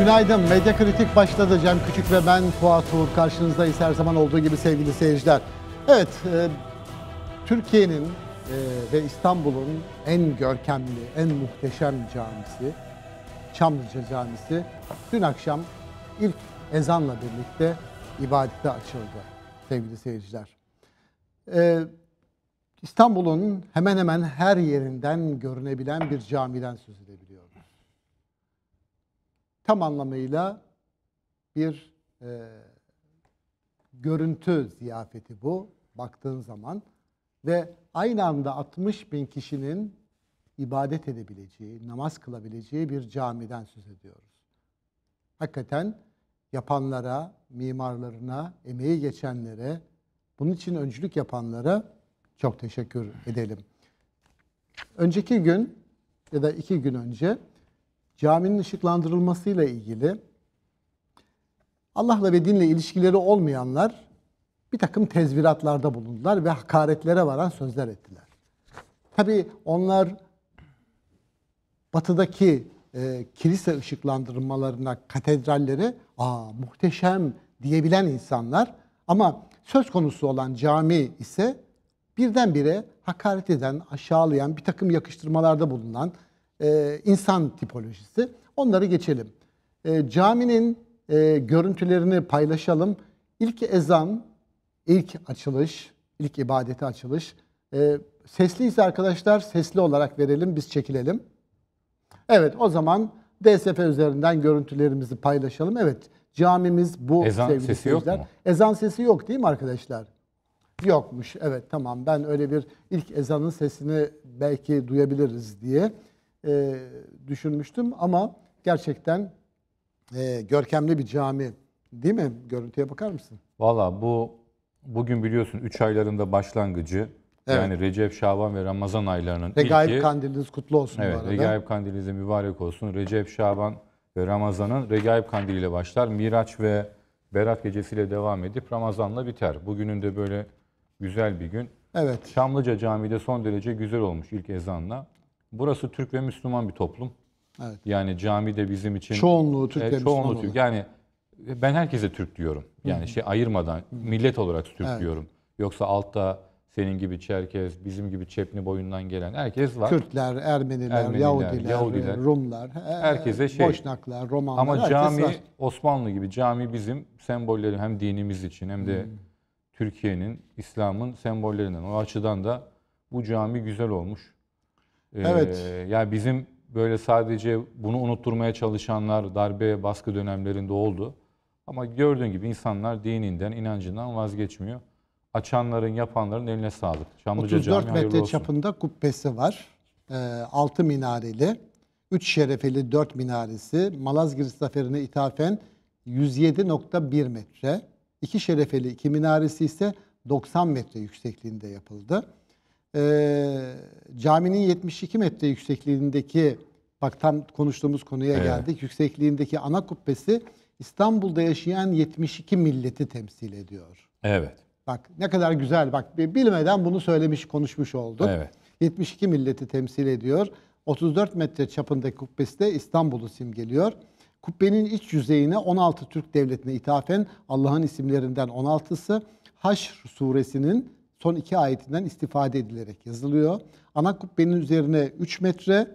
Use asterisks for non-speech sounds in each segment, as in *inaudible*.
Günaydın. Medya Kritik başladı. Cem Küçük ve ben Fuat Uğur. Karşınızdayız her zaman olduğu gibi sevgili seyirciler. Evet, e, Türkiye'nin e, ve İstanbul'un en görkemli, en muhteşem camisi, Çamlıca Camisi dün akşam ilk ezanla birlikte ibadete açıldı sevgili seyirciler. E, İstanbul'un hemen hemen her yerinden görünebilen bir camiden söz edelim tam anlamıyla bir e, görüntü ziyafeti bu baktığın zaman ve aynı anda 60 bin kişinin ibadet edebileceği, namaz kılabileceği bir camiden söz ediyoruz. Hakikaten yapanlara, mimarlarına, emeği geçenlere, bunun için öncülük yapanlara çok teşekkür edelim. Önceki gün ya da iki gün önce caminin ışıklandırılmasıyla ilgili Allah'la ve dinle ilişkileri olmayanlar bir takım tezviratlarda bulundular ve hakaretlere varan sözler ettiler. Tabi onlar batıdaki e, kilise ışıklandırmalarına, katedralleri aa muhteşem diyebilen insanlar ama söz konusu olan cami ise birdenbire hakaret eden, aşağılayan, bir takım yakıştırmalarda bulunan, e, insan tipolojisi. Onları geçelim. E, caminin e, görüntülerini paylaşalım. İlk ezan, ilk açılış, ilk ibadete açılış. E, sesliyse arkadaşlar sesli olarak verelim, biz çekilelim. Evet, o zaman DSF üzerinden görüntülerimizi paylaşalım. Evet, camimiz bu Ezan sevgili sesi seyirciler. yok mu? Ezan sesi yok değil mi arkadaşlar? Yokmuş. Evet, tamam. Ben öyle bir ilk ezanın sesini belki duyabiliriz diye e, düşünmüştüm ama gerçekten e, görkemli bir cami değil mi? Görüntüye bakar mısın? Valla bu bugün biliyorsun 3 aylarında başlangıcı evet. yani Recep, Şaban ve Ramazan aylarının Regaib ilki. Kandiliniz kutlu olsun evet, bu arada. Regaib Kandiliniz mübarek olsun. Recep, Şaban ve Ramazan'ın Regaib kandiliyle başlar. Miraç ve Berat gecesiyle devam edip Ramazan'la biter. Bugünün de böyle güzel bir gün. Evet. Şamlıca Camii'de son derece güzel olmuş ilk ezanla. Burası Türk ve Müslüman bir toplum. Evet. Yani cami de bizim için çoğunluğu Türk e, ve çoğunluğu Müslüman Türk. Yani e, ben herkese Türk diyorum. Yani Hı-hı. şey ayırmadan millet olarak Türk evet. diyorum. Yoksa altta senin gibi Çerkez, bizim gibi Çepni boyundan gelen herkes var. Kürtler, Ermeniler, Ermeniler Yahudiler, Yahudiler, Rumlar, herkese şey. Boşnaklar, Romanlar. Ama cami var. Osmanlı gibi cami bizim sembolleri hem dinimiz için hem de hmm. Türkiye'nin, İslam'ın sembollerinden. O açıdan da bu cami güzel olmuş. Ee, evet. Ee, yani bizim böyle sadece bunu unutturmaya çalışanlar darbe baskı dönemlerinde oldu. Ama gördüğün gibi insanlar dininden, inancından vazgeçmiyor. Açanların, yapanların eline sağlık. Çamlıca 34 Camii metre olsun. çapında kubbesi var. E, ee, 6 minareli, 3 şerefeli 4 minaresi. Malazgirt Zaferi'ne ithafen 107.1 metre. 2 şerefeli 2 minaresi ise 90 metre yüksekliğinde yapıldı e, caminin 72 metre yüksekliğindeki bak tam konuştuğumuz konuya evet. geldik. Yüksekliğindeki ana kubbesi İstanbul'da yaşayan 72 milleti temsil ediyor. Evet. Bak ne kadar güzel bak bilmeden bunu söylemiş konuşmuş olduk. Evet. 72 milleti temsil ediyor. 34 metre çapındaki kubbesi de İstanbul'u simgeliyor. Kubbenin iç yüzeyine 16 Türk devletine ithafen Allah'ın isimlerinden 16'sı Haşr suresinin son iki ayetinden istifade edilerek yazılıyor. Ana kubbenin üzerine 3 metre,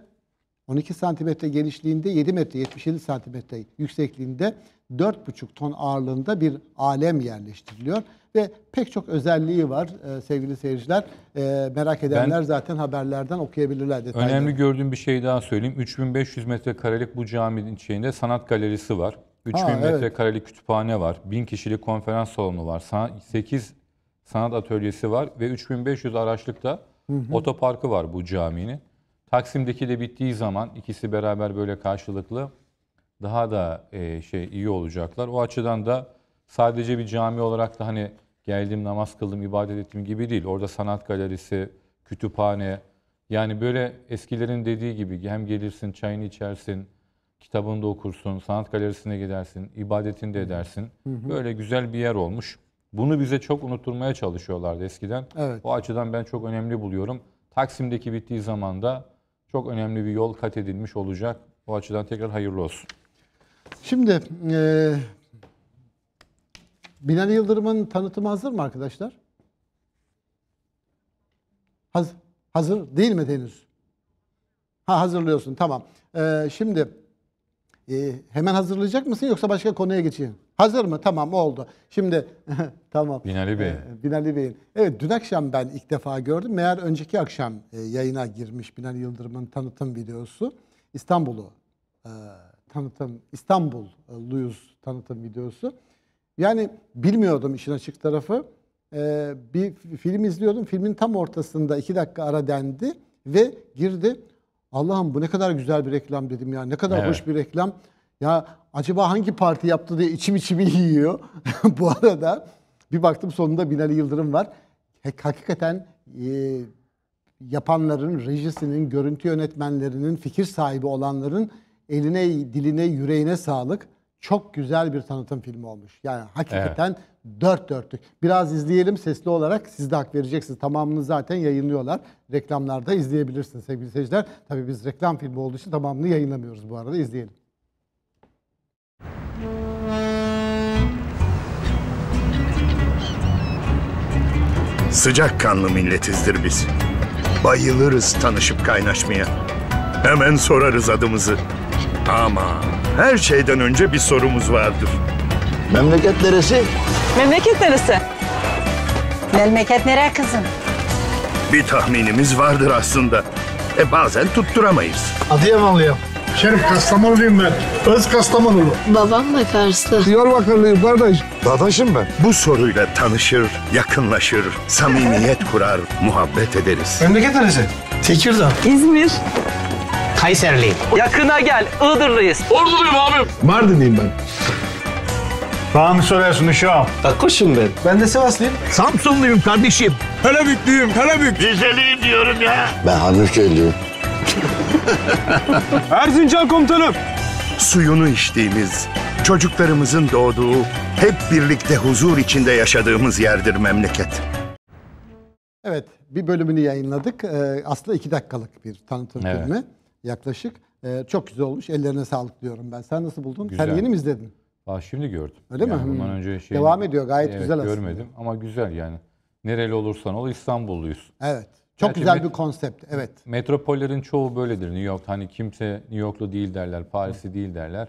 12 santimetre genişliğinde 7 metre, 77 santimetre yüksekliğinde 4,5 ton ağırlığında bir alem yerleştiriliyor. Ve pek çok özelliği var e, sevgili seyirciler. E, merak edenler ben, zaten haberlerden okuyabilirler detayları. Önemli gördüğüm bir şey daha söyleyeyim. 3500 metrekarelik bu caminin içinde sanat galerisi var. 3000 ha, evet. metrekarelik kütüphane var. 1000 kişilik konferans salonu var. 8 sanat atölyesi var ve 3500 araçlıkta hı otoparkı var bu caminin. Taksim'deki de bittiği zaman ikisi beraber böyle karşılıklı daha da e, şey iyi olacaklar. O açıdan da sadece bir cami olarak da hani geldim namaz kıldım ibadet ettim gibi değil. Orada sanat galerisi, kütüphane yani böyle eskilerin dediği gibi hem gelirsin çayını içersin, kitabını da okursun, sanat galerisine gidersin, ibadetini de edersin. Hı hı. Böyle güzel bir yer olmuş. Bunu bize çok unutturmaya çalışıyorlardı eskiden. Evet. O açıdan ben çok önemli buluyorum. Taksim'deki bittiği zaman da çok önemli bir yol kat edilmiş olacak. O açıdan tekrar hayırlı olsun. Şimdi e, Binali Yıldırım'ın tanıtımı hazır mı arkadaşlar? Hazır, hazır değil mi henüz? Ha hazırlıyorsun tamam. E, şimdi e, hemen hazırlayacak mısın yoksa başka konuya geçeyim? Hazır mı? Tamam oldu. Şimdi *laughs* tamam. Binali Bey. Ee, Binali Bey'in. Evet dün akşam ben ilk defa gördüm. Meğer önceki akşam e, yayına girmiş Binali Yıldırım'ın tanıtım videosu. İstanbul'u e, tanıtım, İstanbul e, Luyuz tanıtım videosu. Yani bilmiyordum işin açık tarafı. bir film izliyordum. Filmin tam ortasında iki dakika ara dendi ve girdi. Allah'ım bu ne kadar güzel bir reklam dedim ya. Ne kadar evet. hoş bir reklam. Ya acaba hangi parti yaptı diye içim içimi yiyor. *laughs* Bu arada bir baktım sonunda Binali Yıldırım var. Hakikaten e, yapanların, rejisinin, görüntü yönetmenlerinin, fikir sahibi olanların eline, diline, yüreğine sağlık. Çok güzel bir tanıtım filmi olmuş. Yani hakikaten evet. dört dörtlük. Biraz izleyelim sesli olarak. Siz de hak vereceksiniz. Tamamını zaten yayınlıyorlar. Reklamlarda izleyebilirsiniz sevgili seyirciler. Tabii biz reklam filmi olduğu için tamamını yayınlamıyoruz bu arada. İzleyelim. Sıcak kanlı milletizdir biz. Bayılırız tanışıp kaynaşmaya. Hemen sorarız adımızı. Ama her şeyden önce bir sorumuz vardır. Memleket neresi? Memleket neresi? Memleket nere kızım? Bir tahminimiz vardır aslında. E bazen tutturamayız. Adıyamanlıyım. Şerif Kastamonuluyum ben. Öz Kastamonulu. Babam da Karslı. Diyarbakırlıyım kardeş. Dadaşım ben. Bu soruyla tanışır, yakınlaşır, samimiyet kurar, muhabbet ederiz. Memleket neresi? Tekirdağ. İzmir. Kayserliyim. Yakına gel, Iğdırlıyız. Orduluyum abim. Mardinliyim ben. Bana mı soruyorsun Uşağım? Takkoşum ben. Ben de Sivaslıyım. Samsunluyum kardeşim. Karabüklüyüm, Karabük. Rizeliyim diyorum ya. Ben Hanırköylüyüm. *laughs* Erzincan komutanım. Suyunu içtiğimiz, çocuklarımızın doğduğu, hep birlikte huzur içinde yaşadığımız yerdir memleket. Evet, bir bölümünü yayınladık. Ee, aslında iki dakikalık bir tanıtım evet. filmi yaklaşık. Ee, çok güzel olmuş. Ellerine sağlık diyorum ben. Sen nasıl buldun? Güzel. Sen yeni mi izledin? Daha şimdi gördüm. Öyle yani mi? Hmm. Bundan önce şey Devam ediyor gayet evet, güzel aslında. Görmedim ama güzel yani. Nereli olursan ol İstanbulluyuz. Evet. Çok Gerçi güzel bir konsept, evet. Metropollerin çoğu böyledir. New York, hani kimse New Yorklu değil derler, Parisi değil derler.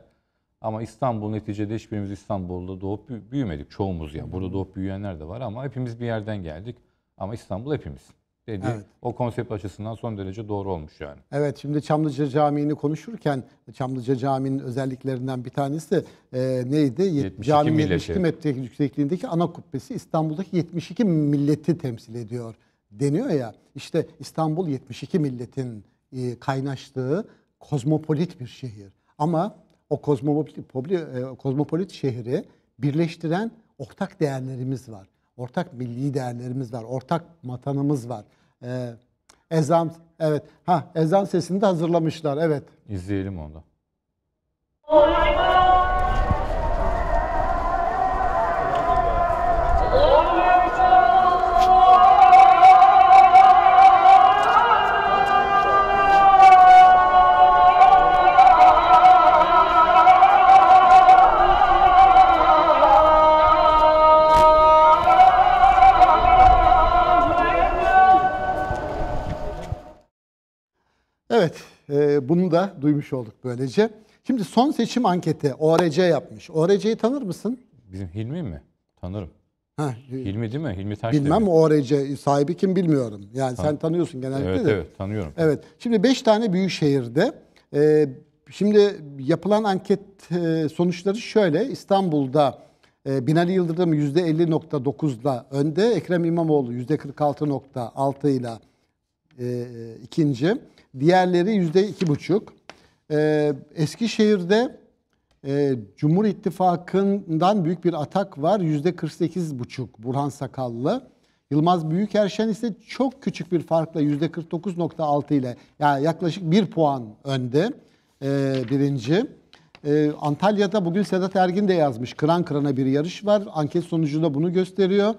Ama İstanbul neticede hiçbirimiz İstanbul'da doğup büyümedik. Çoğumuz ya. Yani. Burada doğup büyüyenler de var ama hepimiz bir yerden geldik. Ama İstanbul hepimiz. Dedi. Evet. O konsept açısından son derece doğru olmuş yani. Evet şimdi Çamlıca Camii'ni konuşurken Çamlıca Camii'nin özelliklerinden bir tanesi e, neydi? 72 Cami milleti. 72 metre yüksekliğindeki ana kubbesi İstanbul'daki 72 milleti temsil ediyor deniyor ya işte İstanbul 72 milletin e, kaynaştığı kozmopolit bir şehir. Ama o kozmopolit, e, kozmopolit şehri birleştiren ortak değerlerimiz var. Ortak milli değerlerimiz var. Ortak matanımız var. E, ezan, evet. Ha, ezan sesini de hazırlamışlar, evet. İzleyelim onu da. bunu da duymuş olduk böylece. Şimdi son seçim anketi ORC yapmış. ORC'yi tanır mısın? Bizim Hilmi mi? Tanırım. Heh, Hilmi değil mi? Hilmi Taş Bilmem mi? ORC sahibi kim bilmiyorum. Yani Tan sen tanıyorsun genellikle evet, de. Evet tanıyorum. Evet. Şimdi 5 tane büyük şehirde. E, şimdi yapılan anket e, sonuçları şöyle. İstanbul'da e, Binali Yıldırım 50.9'da önde. Ekrem İmamoğlu %46.6 ile e, ikinci. Diğerleri yüzde iki buçuk. Ee, Eskişehir'de e, Cumhur İttifakı'ndan büyük bir atak var. Yüzde 48 buçuk Burhan Sakallı. Yılmaz Büyükerşen ise çok küçük bir farkla yüzde 49.6 ile yani yaklaşık bir puan önde e, birinci. E, Antalya'da bugün Sedat Ergin de yazmış. Kıran kırana bir yarış var. Anket sonucunda bunu gösteriyor.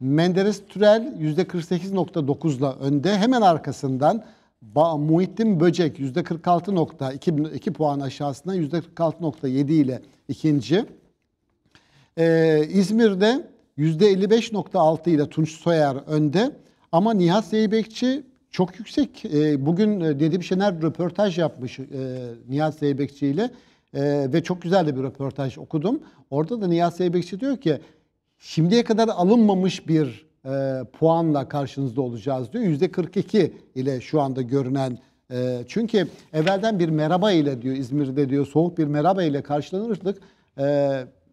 Menderes Türel yüzde %48.9'la önde. Hemen arkasından Ba Muhittin Böcek %46.2 puan aşağısından %46.7 ile ikinci. Ee, İzmir'de %55.6 ile Tunç Soyer önde. Ama Nihat Zeybekçi çok yüksek. Ee, e, bugün Nedim Şener röportaj yapmış e, Nihat Zeybekçi ile e, ve çok güzel de bir röportaj okudum. Orada da Nihat Zeybekçi diyor ki şimdiye kadar alınmamış bir e, puanla karşınızda olacağız diyor. Yüzde 42 ile şu anda görünen e, çünkü evvelden bir merhaba ile diyor İzmir'de diyor soğuk bir merhaba ile karşılanırdık. E,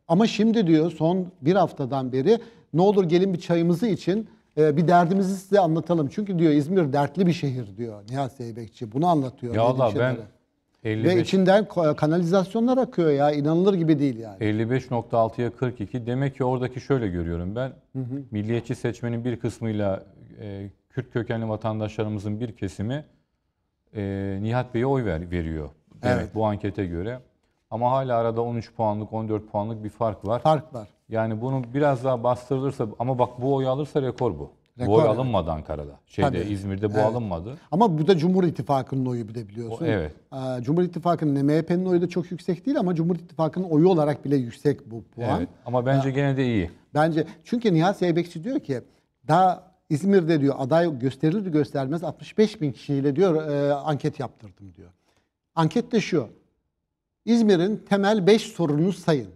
ama şimdi diyor son bir haftadan beri ne olur gelin bir çayımızı için e, bir derdimizi size anlatalım. Çünkü diyor İzmir dertli bir şehir diyor Nihat Zeybekçi. Bunu anlatıyor. Ya Allah ben 55. Ve içinden kanalizasyonlar akıyor ya inanılır gibi değil yani. 55.6'ya 42 demek ki oradaki şöyle görüyorum ben hı hı. milliyetçi seçmenin bir kısmıyla e, Kürt kökenli vatandaşlarımızın bir kesimi e, Nihat Bey'e oy ver, veriyor. Demek evet. bu ankete göre. Ama hala arada 13 puanlık 14 puanlık bir fark var. Fark var. Yani bunu biraz daha bastırılırsa ama bak bu oy alırsa rekor bu. Rekor Boy evet. alınmadı Ankara'da. Şeyde Tabii. İzmir'de bu evet. alınmadı. Ama bu da Cumhur İttifakı'nın oyu bir de biliyorsun. O, evet. Ee, Cumhur İttifakı'nın MHP'nin oyu da çok yüksek değil ama Cumhur İttifakı'nın oyu olarak bile yüksek bu puan. Evet. Ama bence ee, gene de iyi. Bence çünkü Nihat Zeybekçi diyor ki daha İzmir'de diyor aday gösterilir göstermez 65 bin kişiyle diyor e, anket yaptırdım diyor. Anket de şu. İzmir'in temel 5 sorunu sayın.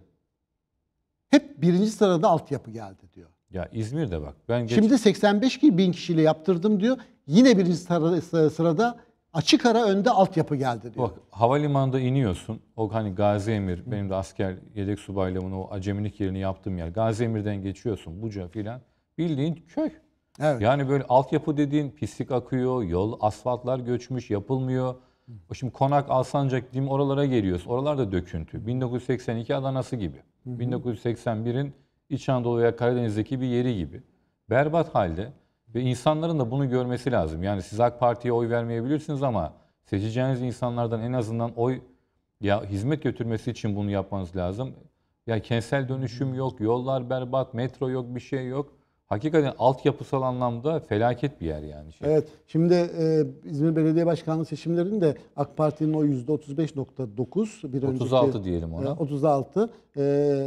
Hep birinci sırada altyapı geldi diyor. Ya İzmir'de bak. Ben geç... Şimdi 85 bin kişiyle yaptırdım diyor. Yine birinci sırada, sırada açık ara önde altyapı geldi diyor. Bak havalimanında iniyorsun. O hani Gazi Emir, benim de asker yedek subaylığımın o acemilik yerini yaptığım yer. Gazi Emir'den geçiyorsun Buca filan. Bildiğin köy. Evet. Yani böyle altyapı dediğin pislik akıyor, yol, asfaltlar göçmüş, yapılmıyor. Şimdi Konak, Alsancak diyeyim oralara geliyoruz. Oralar da döküntü. 1982 Adana'sı gibi. 1981'in İç Anadolu veya Karadeniz'deki bir yeri gibi. Berbat halde ve insanların da bunu görmesi lazım. Yani siz AK Parti'ye oy vermeyebilirsiniz ama seçeceğiniz insanlardan en azından oy ya hizmet götürmesi için bunu yapmanız lazım. Ya kentsel dönüşüm yok, yollar berbat, metro yok, bir şey yok hakikaten altyapısal anlamda felaket bir yer yani. Şey. Evet. Şimdi e, İzmir Belediye Başkanlığı seçimlerinde AK Parti'nin o %35.9 bir 36 önceki, diyelim ona. E, 36. E,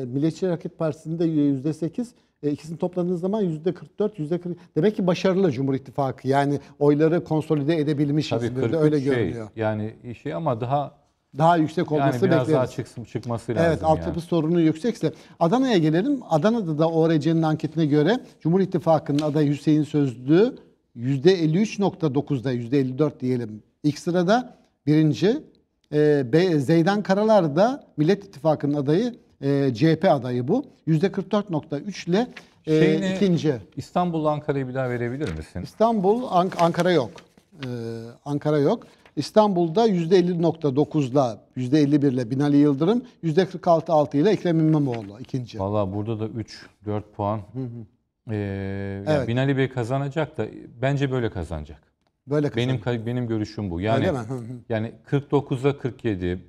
Milliyetçi Hareket Partisi'nin de %8. E, ikisini topladığınız zaman yüzde 44, yüzde 40. Demek ki başarılı Cumhur İttifakı. Yani oyları konsolide edebilmiş Tabii İzmir'de öyle şey, görünüyor. Yani şey ama daha daha yüksek olması yani biraz bekleriz. daha çıksın, çıkması lazım. Evet altyapı yani. sorunu yüksekse. Adana'ya gelelim. Adana'da da ORC'nin anketine göre Cumhur İttifakı'nın adayı Hüseyin Sözlü %53.9'da %54 diyelim ilk sırada. Birinci e, Zeydan Karalar da Millet İttifakı'nın adayı e, CHP adayı bu. %44.3 ile e, ikinci. İstanbul Ankara'yı bir daha verebilir misin? İstanbul, Ank Ankara yok. Ee, Ankara yok. İstanbul'da %50.9'la, %51 ile Binali Yıldırım, %46.6 ile Ekrem İmamoğlu ikinci. Valla burada da 3-4 puan. Hı hı. Ee, evet. Binali Bey kazanacak da bence böyle kazanacak. Böyle kazanacak. Benim benim görüşüm bu. Yani yani 49'a 47,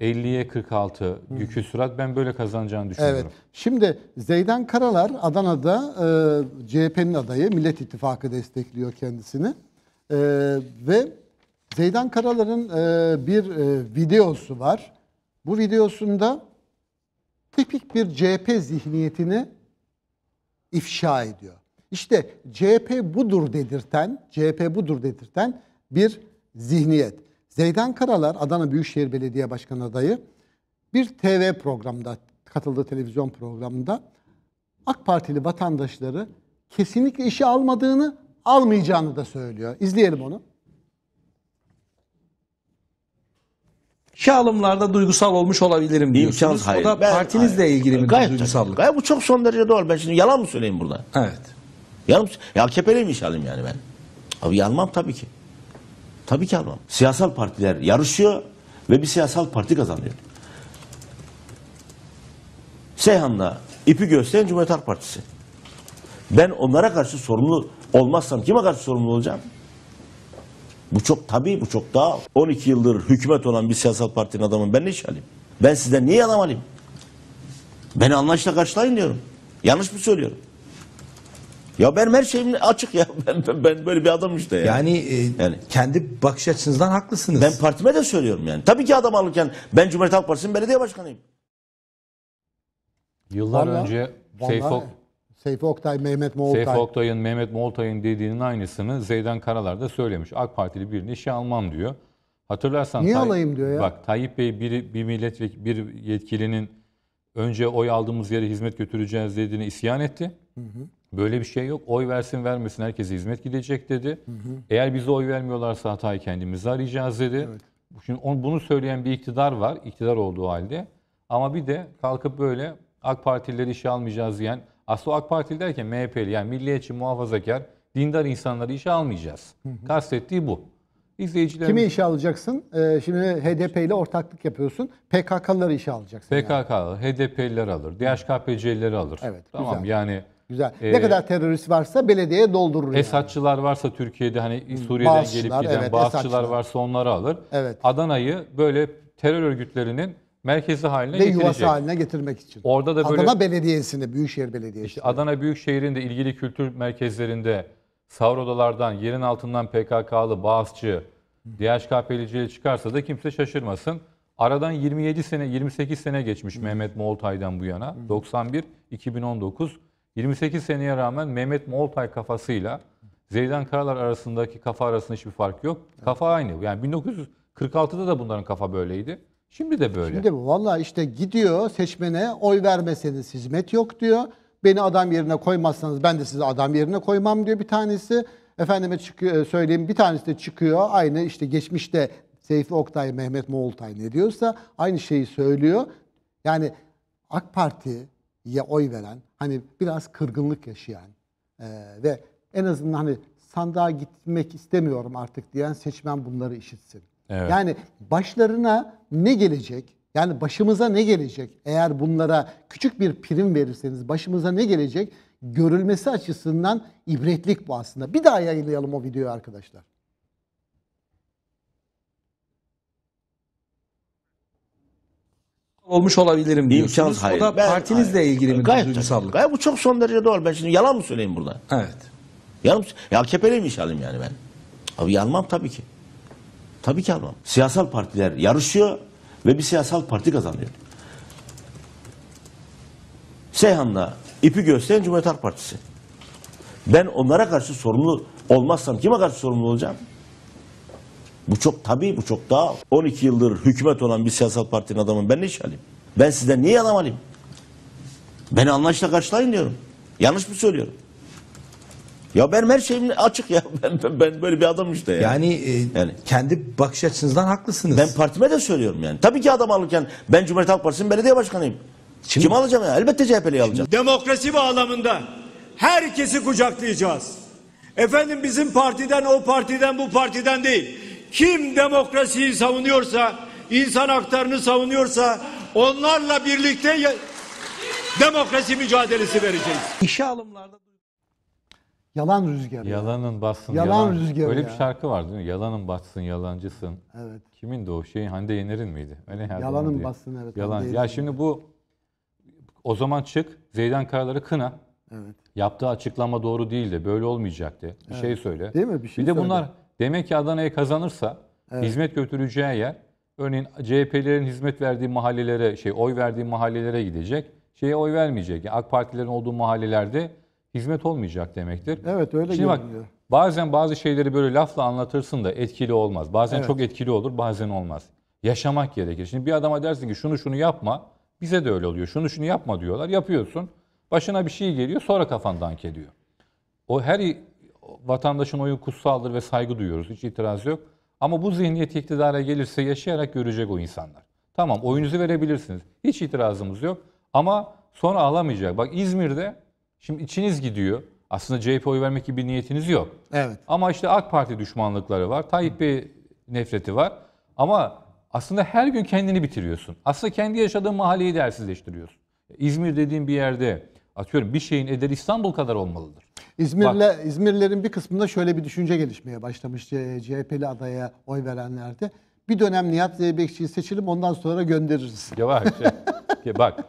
50'ye 46 yükü sürat ben böyle kazanacağını düşünüyorum. Evet. Şimdi Zeydan Karalar Adana'da e, CHP'nin adayı Millet İttifakı destekliyor kendisini. E, ve Zeydan Karalar'ın e, bir e, videosu var. Bu videosunda tipik bir CHP zihniyetini ifşa ediyor. İşte CHP budur dedirten, CHP budur dedirten bir zihniyet. Zeydan Karalar, Adana Büyükşehir Belediye Başkanı adayı, bir TV programda, katıldığı televizyon programında AK Partili vatandaşları kesinlikle işe almadığını, almayacağını da söylüyor. İzleyelim onu. şalımlarda duygusal olmuş olabilirim diyorsunuz. İmkansız, hayır. O da ben, partinizle hayır. ilgili mi gayet duygusallık? Gayet bu çok son derece doğru. Ben şimdi yalan mı söyleyeyim burada? Evet. Yalan mı? Ya AKP'li mi şalim yani ben? Abi almam tabii ki. Tabii ki almam. Siyasal partiler yarışıyor ve bir siyasal parti kazanıyor. Seyhan'la ipi gösteren Cumhuriyet Halk Partisi. Ben onlara karşı sorumlu olmazsam kime karşı sorumlu olacağım? Bu çok tabii bu çok daha 12 yıldır hükümet olan bir siyasal partinin adamı ben ne iş alayım? Ben sizden niye adam alayım? Beni anlayışla karşılayın diyorum. Yanlış mı söylüyorum? Ya ben her şeyim açık ya. *laughs* Ben, ben, ben böyle bir adam işte. Yani, yani, e, yani kendi bakış açınızdan haklısınız. Ben partime de söylüyorum yani. Tabii ki adam alırken ben Cumhuriyet Halk Partisi'nin belediye başkanıyım. Yıllar Vallahi, önce Seyfo, Seyfi Oktay, Mehmet Moğoltay. Seyfi Oktay'ın, Mehmet Moğoltay'ın dediğinin aynısını Zeydan Karalar da söylemiş. AK Partili birini işe almam diyor. Hatırlarsan Niye Tay- alayım diyor ya? Bak Tayyip Bey bir, bir milletvekili bir yetkilinin önce oy aldığımız yere hizmet götüreceğiz dediğini isyan etti. Hı hı. Böyle bir şey yok. Oy versin vermesin herkese hizmet gidecek dedi. Hı hı. Eğer bize oy vermiyorlarsa hatayı kendimizi arayacağız dedi. Evet. Şimdi on, bunu söyleyen bir iktidar var. iktidar olduğu halde. Ama bir de kalkıp böyle AK Partileri işe almayacağız diyen Aslı AK Partili derken MHP'li yani milliyetçi, muhafazakar, dindar insanları işe almayacağız. Hı hı. Kastettiği bu. İzleyicilerim... Kimi işe alacaksın? Ee, şimdi HDP ile ortaklık yapıyorsun. PKK'ları işe alacaksın. PKK'lı, yani. HDP'lileri alır, DHKPC'lileri alır. Evet, tamam güzel. yani Güzel. E, ne ee, kadar terörist varsa belediye doldurur. Esatçılar yani. varsa Türkiye'de hani Suriye'den Bağışçılar, gelip giden evet, bağışçılar varsa onları alır. Evet. Adana'yı böyle terör örgütlerinin merkezi haline ve getirecek. yuvası haline getirmek için. Orada da böyle Adana Belediyesi'nde, Büyükşehir Belediyesi'nde. işte Adana Büyükşehir'in de ilgili kültür merkezlerinde sağır odalardan, yerin altından PKK'lı, Bağızçı, DHKP'liciye çıkarsa da kimse şaşırmasın. Aradan 27 sene, 28 sene geçmiş Hı. Mehmet Moğoltay'dan bu yana. 91, 2019. 28 seneye rağmen Mehmet Moğoltay kafasıyla Zeydan Karalar arasındaki kafa arasında hiçbir fark yok. Kafa aynı. Yani 1946'da da bunların kafa böyleydi. Şimdi de böyle. Şimdi valla işte gidiyor seçmene oy vermeseniz hizmet yok diyor. Beni adam yerine koymazsanız ben de sizi adam yerine koymam diyor bir tanesi. Efendime çıkıyor, e, söyleyeyim bir tanesi de çıkıyor. Aynı işte geçmişte Seyfi Oktay, Mehmet Moğoltay ne diyorsa aynı şeyi söylüyor. Yani AK Parti'ye oy veren, hani biraz kırgınlık yaşayan e, ve en azından hani sandığa gitmek istemiyorum artık diyen seçmen bunları işitsin. Evet. Yani başlarına ne gelecek? Yani başımıza ne gelecek? Eğer bunlara küçük bir prim verirseniz başımıza ne gelecek? Görülmesi açısından ibretlik bu aslında. Bir daha yayınlayalım o videoyu arkadaşlar. olmuş olabilirim diyorsunuz. İmkansız hayır. O da ben, partinizle hayır. ilgili mi gayet, duygusallık? Gayet bu çok son derece doğru. Ben şimdi yalan mı söyleyeyim burada? Evet. Yalan mı? Ya AKP'liymiş halim yani ben. Abi yanmam tabii ki. Tabii ki almam. Siyasal partiler yarışıyor ve bir siyasal parti kazanıyor. Seyhan'la ipi gösteren Cumhuriyet Halk Partisi. Ben onlara karşı sorumlu olmazsam kime karşı sorumlu olacağım? Bu çok tabii bu çok daha 12 yıldır hükümet olan bir siyasal partinin adamı ben ne iş alayım? Ben sizden niye adam alayım? Beni anlayışla karşılayın diyorum. Yanlış mı söylüyorum? Ya ben her şeyim açık ya. *laughs* Ben, ben, ben böyle bir adamım işte ya. Yani, e, yani kendi bakış açınızdan haklısınız. Ben partime de söylüyorum yani. Tabii ki adam alırken ben Cumhuriyet Halk Partisi'nin belediye başkanıyım. Şimdi, Kim alacağım ya? Elbette CHP'li alacağım. Demokrasi bağlamında herkesi kucaklayacağız. Efendim bizim partiden o partiden bu partiden değil. Kim demokrasiyi savunuyorsa, insan haklarını savunuyorsa onlarla birlikte demokrasi mücadelesi vereceğiz. İşe alımlarda Yalan rüzgarı. Yalanın ya. bassın. Yalan, yalan rüzgarı. Öyle ya. bir şarkı var değil mi? Yalanın bassın, yalancısın. Evet. Kimin de o şey? Hande Yener'in miydi? Öyle her Yalanın diye. bassın evet. Yalan. Ya şimdi bu o zaman çık Zeydan Karalar'ı kına. Evet. Yaptığı açıklama doğru değildi. Böyle olmayacaktı. Bir evet. şey söyle. Değil mi? Bir şey Bir de söyle. bunlar demek ki Adana'yı kazanırsa evet. hizmet götüreceği yer örneğin CHP'lerin hizmet verdiği mahallelere şey oy verdiği mahallelere gidecek. Şeye oy vermeyecek. Yani AK Partilerin olduğu mahallelerde hizmet olmayacak demektir. Evet öyle Şimdi görünüyor. Bak, bazen bazı şeyleri böyle lafla anlatırsın da etkili olmaz. Bazen evet. çok etkili olur bazen olmaz. Yaşamak gerekir. Şimdi bir adama dersin ki şunu şunu yapma. Bize de öyle oluyor. Şunu şunu yapma diyorlar. Yapıyorsun. Başına bir şey geliyor sonra kafan dank ediyor. O her vatandaşın oyu kutsaldır ve saygı duyuyoruz. Hiç itiraz yok. Ama bu zihniyet iktidara gelirse yaşayarak görecek o insanlar. Tamam oyunuzu verebilirsiniz. Hiç itirazımız yok. Ama sonra alamayacak. Bak İzmir'de Şimdi içiniz gidiyor. Aslında CHP oy vermek gibi bir niyetiniz yok. Evet. Ama işte AK Parti düşmanlıkları var. Tayyip Bey nefreti var. Ama aslında her gün kendini bitiriyorsun. Aslında kendi yaşadığın mahalleyi değersizleştiriyorsun. İzmir dediğim bir yerde atıyorum bir şeyin ederi İstanbul kadar olmalıdır. İzmir'le Bak, İzmirlilerin bir kısmında şöyle bir düşünce gelişmeye başlamış CHP'li adaya oy verenlerde. Bir dönem Nihat Zeybekçi'yi seçelim ondan sonra göndeririz. Ya bak, şey, ya bak. *laughs*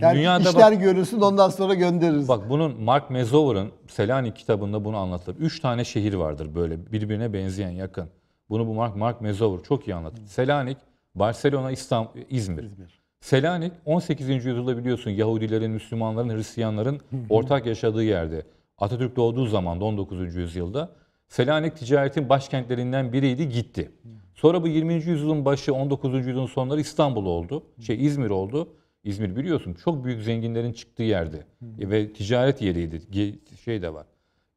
Yani Dünyada işler bak, görülsün ondan sonra göndeririz. Bak bunun Mark Mezover'ın Selanik kitabında bunu anlatır. Üç tane şehir vardır böyle birbirine benzeyen yakın. Bunu bu Mark, Mark Mezover çok iyi anlatır. Selanik, Barcelona, İstanbul, İzmir. İzmir. Selanik 18. yüzyılda biliyorsun Yahudilerin, Müslümanların, Hristiyanların ortak yaşadığı yerde. Atatürk doğduğu zaman 19. yüzyılda Selanik ticaretin başkentlerinden biriydi gitti. Sonra bu 20. yüzyılın başı 19. yüzyılın sonları İstanbul oldu. Şey İzmir oldu. İzmir biliyorsun çok büyük zenginlerin çıktığı yerdi. E, ve ticaret yeriydi. Ge şey de var.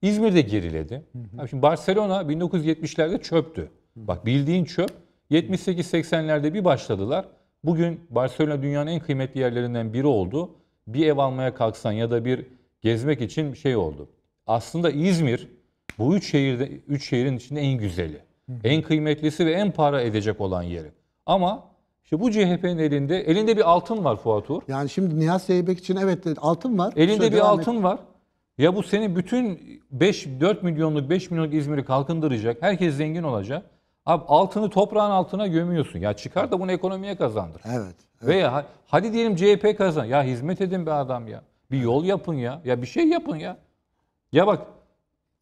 İzmir de geriledi. Hı hı. Şimdi Barcelona 1970'lerde çöptü. Hı. Bak bildiğin çöp. 78-80'lerde bir başladılar. Bugün Barcelona dünyanın en kıymetli yerlerinden biri oldu. Bir ev almaya kalksan ya da bir gezmek için şey oldu. Aslında İzmir bu üç şehirde üç şehrin içinde en güzeli. En kıymetlisi ve en para edecek olan yeri. Ama işte bu CHP'nin elinde, elinde bir altın var Fuat Uğur. Yani şimdi Nihat Zeybek için evet altın var. Elinde bir altın var. Ya bu seni bütün 5 4 milyonluk 5 milyonluk İzmir'i kalkındıracak. Herkes zengin olacak. Abi altını toprağın altına gömüyorsun. Ya çıkar da bunu ekonomiye kazandır. Evet. evet. Veya hadi diyelim CHP kazan. Ya hizmet edin be adam ya. Bir yol yapın ya. Ya bir şey yapın ya. Ya bak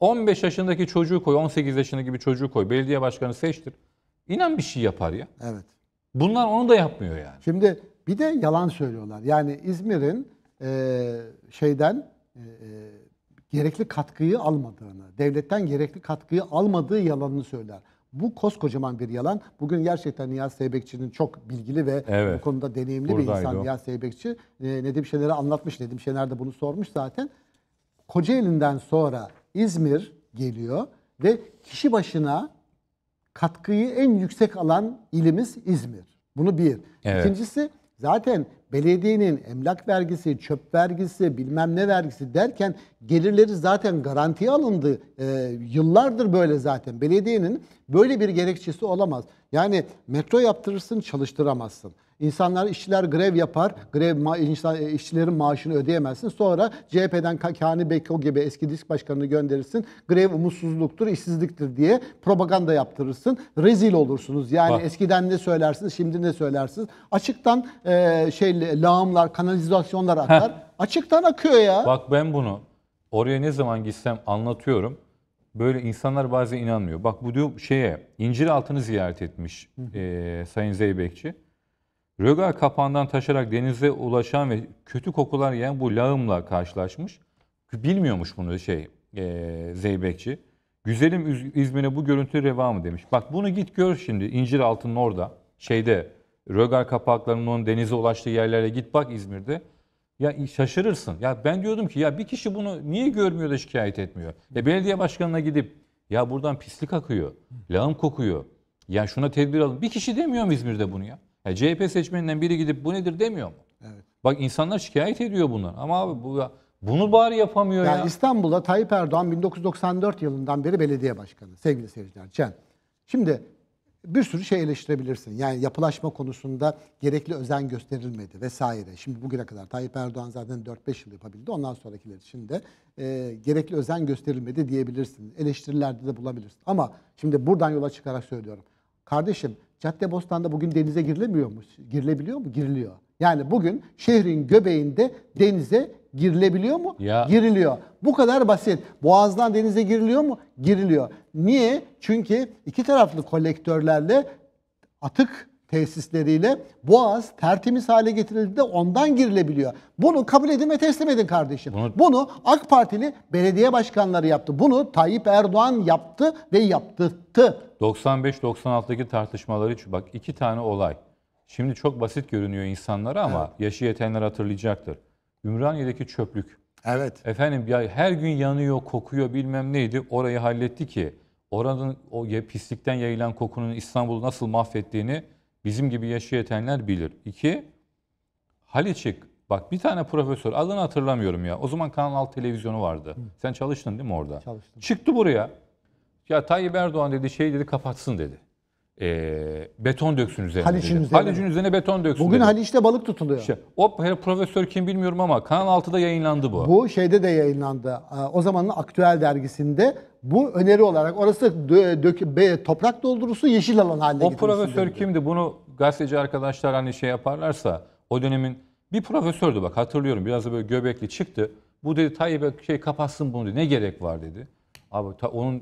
15 yaşındaki çocuğu koy, 18 yaşındaki gibi çocuğu koy. Belediye başkanı seçtir. İnan bir şey yapar ya. Evet. Bunlar onu da yapmıyor yani. Şimdi bir de yalan söylüyorlar. Yani İzmir'in e, şeyden e, e gerekli katkıyı almadığını, devletten gerekli katkıyı almadığı yalanını söyler. Bu koskocaman bir yalan. Bugün gerçekten Nihat Seybekçi'nin çok bilgili ve evet. bu konuda deneyimli Buradaydı bir insan o. Nihat Seybekçi. E, Nedim Şener'e anlatmış. Nedim Şener de bunu sormuş zaten. Kocaeli'nden sonra İzmir geliyor ve kişi başına katkıyı en yüksek alan ilimiz İzmir. Bunu bir. Evet. İkincisi zaten belediyenin emlak vergisi, çöp vergisi, bilmem ne vergisi derken gelirleri zaten garantiye alındı. Ee, yıllardır böyle zaten. Belediyenin böyle bir gerekçesi olamaz. Yani metro yaptırırsın çalıştıramazsın. İnsanlar, işçiler grev yapar. Grev insan, e, işçilerin maaşını ödeyemezsin. Sonra CHP'den Kani Beko gibi eski disk başkanını gönderirsin. Grev umutsuzluktur, işsizliktir diye propaganda yaptırırsın. Rezil olursunuz. Yani Bak. eskiden ne söylersiniz, şimdi ne söylersiniz? Açıktan e, şey lağımlar, kanalizasyonlar atar. Heh. Açıktan akıyor ya. Bak ben bunu oraya ne zaman gitsem anlatıyorum böyle insanlar bazen inanmıyor. Bak bu diyor şeye İncir altını ziyaret etmiş e, Sayın Zeybekçi. Rögar kapağından taşarak denize ulaşan ve kötü kokular yiyen bu lağımla karşılaşmış. Bilmiyormuş bunu şey e, Zeybekçi. Güzelim İzmir'e bu görüntü reva mı demiş. Bak bunu git gör şimdi incir altının orada. Şeyde Rögar kapaklarının denize ulaştığı yerlere git bak İzmir'de. Ya şaşırırsın. Ya ben diyordum ki ya bir kişi bunu niye görmüyor da şikayet etmiyor? Ya e, belediye başkanına gidip ya buradan pislik akıyor, lağım kokuyor. Ya şuna tedbir alın. Bir kişi demiyor mu İzmir'de bunu ya? Yani e, CHP seçmeninden biri gidip bu nedir demiyor mu? Evet. Bak insanlar şikayet ediyor bunu. Ama abi bu bunu bari yapamıyor yani ya. İstanbul'da Tayyip Erdoğan 1994 yılından beri belediye başkanı. Sevgili seyirciler, Cem. Şimdi bir sürü şey eleştirebilirsin. Yani yapılaşma konusunda gerekli özen gösterilmedi vesaire. Şimdi bugüne kadar Tayyip Erdoğan zaten 4-5 yıl yapabildi. Ondan sonrakiler için de e, gerekli özen gösterilmedi diyebilirsin. Eleştirilerde de bulabilirsin. Ama şimdi buradan yola çıkarak söylüyorum. Kardeşim Caddebostan'da bugün denize girilemiyor mu? Girilebiliyor mu? Giriliyor. Yani bugün şehrin göbeğinde denize girilebiliyor mu? Ya. Giriliyor. Bu kadar basit. Boğazdan denize giriliyor mu? Giriliyor. Niye? Çünkü iki taraflı kolektörlerle atık tesisleriyle boğaz tertemiz hale getirildi de ondan girilebiliyor. Bunu kabul edin ve teslim edin kardeşim. Bunu, Bunu AK Partili belediye başkanları yaptı. Bunu Tayyip Erdoğan yaptı ve yaptırttı. 95-96'daki tartışmaları hiç bak iki tane olay. Şimdi çok basit görünüyor insanlara ama evet. yaşı yetenler hatırlayacaktır. Ümraniye'deki çöplük. Evet. Efendim ya her gün yanıyor, kokuyor bilmem neydi. Orayı halletti ki oranın o pislikten yayılan kokunun İstanbul'u nasıl mahvettiğini bizim gibi yaşı yetenler bilir. İki, Haliç'ik. Bak bir tane profesör adını hatırlamıyorum ya. O zaman Kanal 6 televizyonu vardı. Hı. Sen çalıştın değil mi orada? Çalıştım. Çıktı buraya. Ya Tayyip Erdoğan dedi şey dedi kapatsın dedi. E, beton döksün üzerine. Haliç'in dedi. üzerine. Haliç'in üzerine beton döksün Bugün dedi. Haliç'te balık tutuluyor. İşte, her profesör kim bilmiyorum ama Kanal 6'da yayınlandı bu. Bu şeyde de yayınlandı. Ee, o zamanın Aktüel dergisinde bu öneri olarak orası dö, dök, be, toprak doldurusu yeşil alan haline O profesör dedi. kimdi? Bunu gazeteci arkadaşlar hani şey yaparlarsa o dönemin bir profesördü bak hatırlıyorum biraz da böyle göbekli çıktı. Bu dedi Tayyip şey kapatsın bunu dedi. Ne gerek var dedi. Abi ta, onun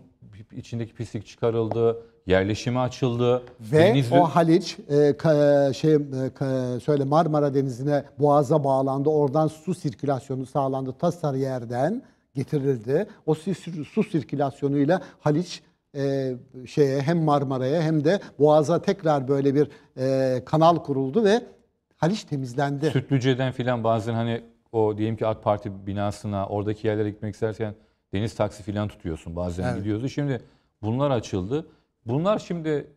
içindeki pislik çıkarıldı, yerleşime açıldı. Ve Deniz... o Haliç e, ka, şey e, ka, söyle Marmara Denizi'ne boğaza bağlandı. Oradan su sirkülasyonu sağlandı. yerden getirildi. O su sirkülasyonuyla Haliç e, şeye hem Marmara'ya hem de Boğaz'a tekrar böyle bir e, kanal kuruldu ve Haliç temizlendi. Sütlüce'den filan bazen hani o diyelim ki AK Parti binasına oradaki yerlere gitmek isterken Deniz taksi filan tutuyorsun bazen evet. gidiyordu. Şimdi bunlar açıldı. Bunlar şimdi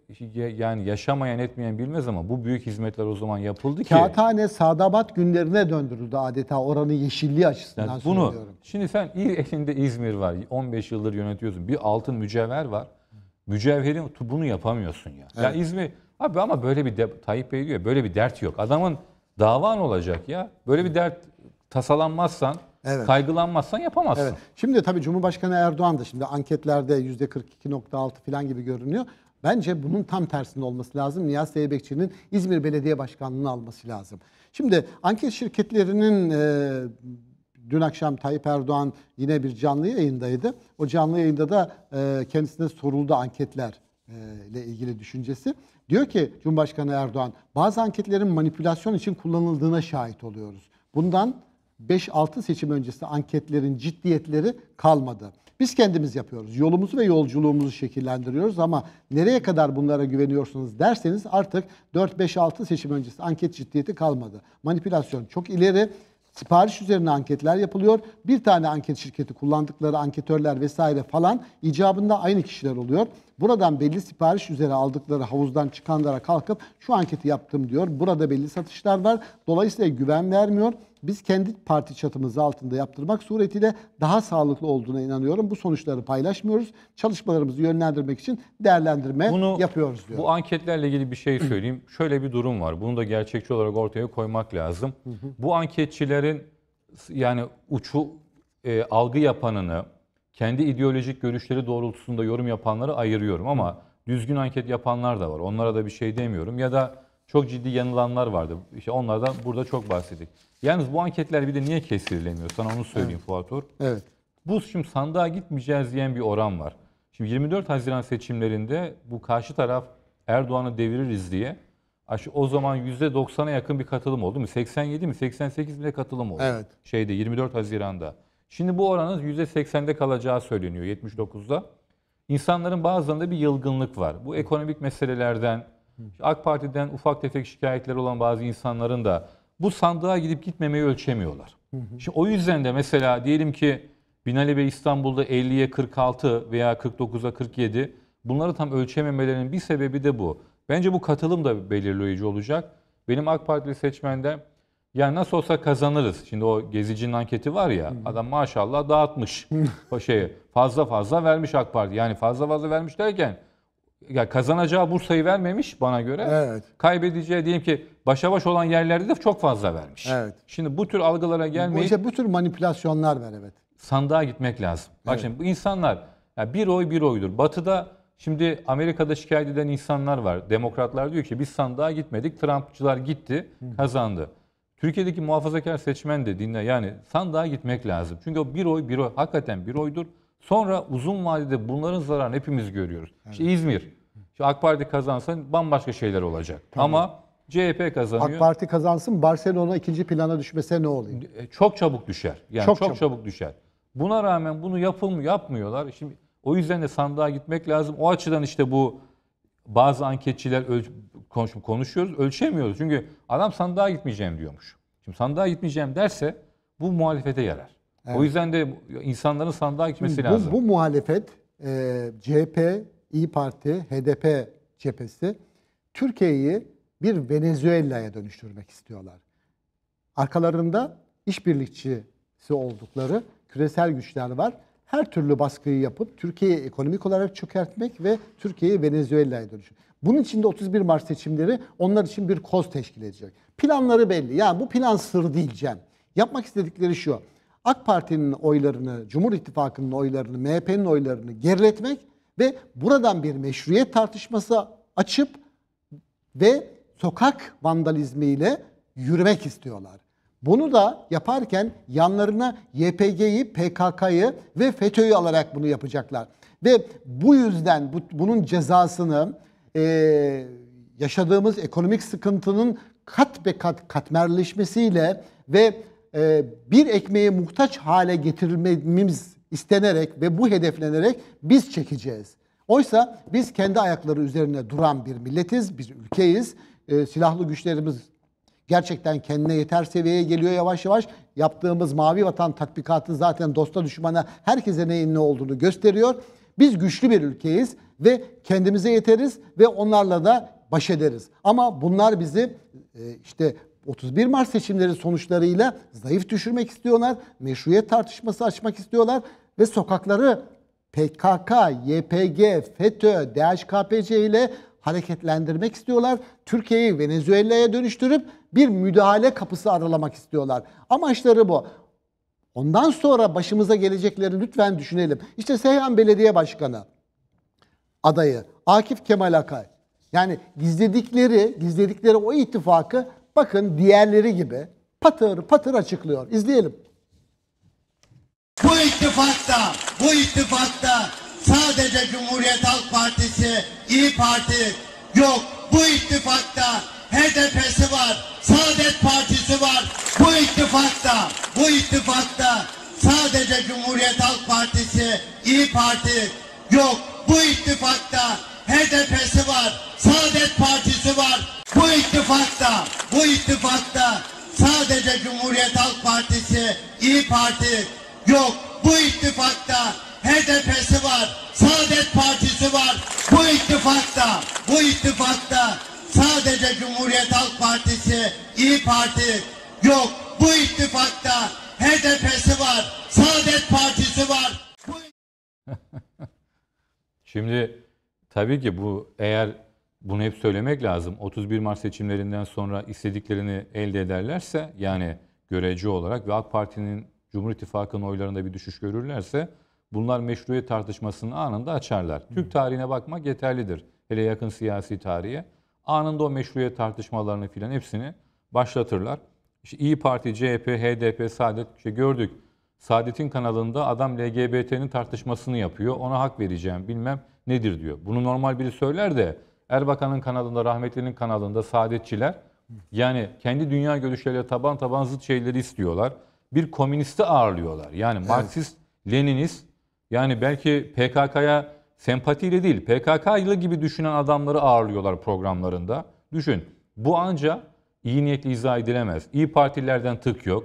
yani yaşamayan etmeyen bilmez ama bu büyük hizmetler o zaman yapıldı ki. Kağıthane Sadabat günlerine döndürüldü adeta oranın yeşilliği açısından yani bunu, söylüyorum. Şimdi sen elinde İzmir var 15 yıldır yönetiyorsun bir altın mücevher var. Mücevherin bunu yapamıyorsun ya. Evet. Ya İzmir abi ama böyle bir de, Tayyip Bey diyor böyle bir dert yok. Adamın davan olacak ya. Böyle bir dert tasalanmazsan Evet. Kaygılanmazsan yapamazsın. Evet. Şimdi tabii Cumhurbaşkanı Erdoğan da şimdi anketlerde %42.6 falan gibi görünüyor. Bence bunun tam tersinde olması lazım. Nihat Zeybekçi'nin İzmir Belediye Başkanlığı'nı alması lazım. Şimdi anket şirketlerinin e, dün akşam Tayyip Erdoğan yine bir canlı yayındaydı. O canlı yayında da e, kendisine soruldu anketler e, ile ilgili düşüncesi. Diyor ki Cumhurbaşkanı Erdoğan bazı anketlerin manipülasyon için kullanıldığına şahit oluyoruz. Bundan 5-6 seçim öncesi anketlerin ciddiyetleri kalmadı. Biz kendimiz yapıyoruz. Yolumuzu ve yolculuğumuzu şekillendiriyoruz ama nereye kadar bunlara güveniyorsunuz derseniz artık 4-5-6 seçim öncesi anket ciddiyeti kalmadı. Manipülasyon çok ileri. Sipariş üzerine anketler yapılıyor. Bir tane anket şirketi kullandıkları anketörler vesaire falan icabında aynı kişiler oluyor. Buradan belli sipariş üzere aldıkları havuzdan çıkanlara kalkıp şu anketi yaptım diyor. Burada belli satışlar var. Dolayısıyla güven vermiyor biz kendi parti çatımız altında yaptırmak suretiyle daha sağlıklı olduğuna inanıyorum. Bu sonuçları paylaşmıyoruz. Çalışmalarımızı yönlendirmek için değerlendirme Bunu, yapıyoruz diyor. Bu anketlerle ilgili bir şey söyleyeyim. *clears throat* Şöyle bir durum var. Bunu da gerçekçi olarak ortaya koymak lazım. bu anketçilerin yani uçu e, algı yapanını, kendi ideolojik görüşleri doğrultusunda yorum yapanları ayırıyorum ama düzgün anket yapanlar da var. Onlara da bir şey demiyorum. Ya da çok ciddi yanılanlar vardı. İşte onlardan burada çok bahsettik. Yalnız bu anketler bir de niye kesirilemiyor? Sana onu söyleyeyim evet. Fuat Or. Evet. Bu şimdi sandığa gitmeyeceğiz diyen bir oran var. Şimdi 24 Haziran seçimlerinde bu karşı taraf Erdoğan'ı deviririz diye o zaman %90'a yakın bir katılım oldu mu? 87 mi 88 mi katılım oldu. Evet. Şeyde 24 Haziran'da. Şimdi bu oranın %80'de kalacağı söyleniyor 79'da. İnsanların bazılarında bir yılgınlık var. Bu ekonomik meselelerden, AK Parti'den ufak tefek şikayetler olan bazı insanların da bu sandığa gidip gitmemeyi ölçemiyorlar. Hı hı. Şimdi o yüzden de mesela diyelim ki Binali Bey İstanbul'da 50'ye 46 veya 49'a 47 bunları tam ölçememelerinin bir sebebi de bu. Bence bu katılım da belirleyici olacak. Benim AK Partili seçmende yani nasıl olsa kazanırız. Şimdi o gezicinin anketi var ya, hı adam maşallah dağıtmış *laughs* o şeyi. Fazla fazla vermiş AK Parti. Yani fazla fazla vermiş derken ya kazanacağı Bursa'yı vermemiş bana göre. Evet. Kaybedeceği diyelim ki başa baş olan yerlerde de çok fazla vermiş. Evet. Şimdi bu tür algılara gelmeyi... Bu, işte bu tür manipülasyonlar var evet. Sandığa gitmek lazım. Bak evet. şimdi bu insanlar yani bir oy bir oydur. Batı'da şimdi Amerika'da şikayet eden insanlar var. Demokratlar diyor ki biz sandığa gitmedik. Trumpçılar gitti, kazandı. Hı. Türkiye'deki muhafazakar seçmen de dinle yani sandığa gitmek lazım. Çünkü o bir oy bir oy hakikaten bir oydur. Sonra uzun vadede bunların zararını hepimiz görüyoruz. Evet. İşte İzmir. İşte AK Parti kazansın, bambaşka şeyler olacak. Tamam. Ama CHP kazanıyor. AK Parti kazansın Barcelona ikinci plana düşmese ne oluyor? E, çok çabuk düşer. Yani çok, çok çabuk. düşer. Buna rağmen bunu yapılmıyor, yapmıyorlar. Şimdi o yüzden de sandığa gitmek lazım. O açıdan işte bu bazı anketçiler konuş konuşuyoruz, ölçemiyoruz. Çünkü adam sandığa gitmeyeceğim diyormuş. Şimdi sandığa gitmeyeceğim derse bu muhalefete yarar. Evet. O yüzden de insanların sandığa gitmesi Şimdi bu, lazım. Bu muhalefet e, CHP, İyi Parti, HDP cephesi Türkiye'yi bir Venezuela'ya dönüştürmek istiyorlar. Arkalarında işbirlikçisi oldukları küresel güçler var. Her türlü baskıyı yapıp Türkiye'yi ekonomik olarak çökertmek ve Türkiye'yi Venezuela'ya dönüştürmek. Bunun için de 31 Mart seçimleri onlar için bir koz teşkil edecek. Planları belli. yani bu plan sır diyeceğim. Yapmak istedikleri şu. AK Parti'nin oylarını, Cumhur İttifakı'nın oylarını, MHP'nin oylarını geriletmek ve buradan bir meşruiyet tartışması açıp ve sokak vandalizmiyle yürümek istiyorlar. Bunu da yaparken yanlarına YPG'yi, PKK'yı ve FETÖ'yü alarak bunu yapacaklar. Ve bu yüzden bu, bunun cezasını e, yaşadığımız ekonomik sıkıntının kat be kat katmerleşmesiyle ve e, bir ekmeğe muhtaç hale getirmemiz istenerek ve bu hedeflenerek biz çekeceğiz. Oysa biz kendi ayakları üzerine duran bir milletiz, bir ülkeyiz. E, silahlı güçlerimiz gerçekten kendine yeter seviyeye geliyor yavaş yavaş. Yaptığımız Mavi Vatan tatbikatı zaten dosta düşmana herkese neyin ne olduğunu gösteriyor. Biz güçlü bir ülkeyiz ve kendimize yeteriz ve onlarla da baş ederiz. Ama bunlar bizi e, işte 31 Mart seçimleri sonuçlarıyla zayıf düşürmek istiyorlar. Meşruiyet tartışması açmak istiyorlar ve sokakları PKK, YPG, FETÖ, DHKPC ile hareketlendirmek istiyorlar. Türkiye'yi Venezuela'ya dönüştürüp bir müdahale kapısı aralamak istiyorlar. Amaçları bu. Ondan sonra başımıza gelecekleri lütfen düşünelim. İşte Seyhan Belediye Başkanı adayı Akif Kemal Akay. Yani gizledikleri, gizledikleri o ittifakı bakın diğerleri gibi patır patır açıklıyor. İzleyelim. Bu ittifakta, bu ittifakta sadece Cumhuriyet Halk Partisi, İyi Parti yok. Bu ittifakta HDP'si var, Saadet Partisi var. Bu ittifakta, bu ittifakta sadece Cumhuriyet Halk Partisi, İyi Parti yok. Bu ittifakta HDP'si var, Saadet Partisi var. Bu ittifakta, bu ittifakta sadece Cumhuriyet Halk Partisi, İyi Parti yok. Bu ittifakta HDP'si var, Saadet Partisi var. Bu ittifakta, bu ittifakta sadece Cumhuriyet Halk Partisi, İyi Parti yok. Bu ittifakta HDP'si var, Saadet Partisi var. Şimdi Tabii ki bu eğer bunu hep söylemek lazım. 31 Mart seçimlerinden sonra istediklerini elde ederlerse yani göreci olarak ve AK Parti'nin Cumhur İttifakı'nın oylarında bir düşüş görürlerse bunlar meşruiyet tartışmasını anında açarlar. Hı. Türk tarihine bakmak yeterlidir. Hele yakın siyasi tarihe. Anında o meşruiyet tartışmalarını filan hepsini başlatırlar. İşte İyi Parti, CHP, HDP, Saadet işte gördük. Saadet'in kanalında adam LGBT'nin tartışmasını yapıyor. Ona hak vereceğim bilmem nedir diyor. Bunu normal biri söyler de Erbakan'ın kanalında, rahmetlinin kanalında saadetçiler yani kendi dünya görüşleriyle taban taban zıt şeyleri istiyorlar. Bir komünisti ağırlıyorlar. Yani evet. Marksist, Leninist yani belki PKK'ya sempatiyle değil PKK'lı gibi düşünen adamları ağırlıyorlar programlarında. Düşün bu anca iyi niyetli izah edilemez. İyi partilerden tık yok.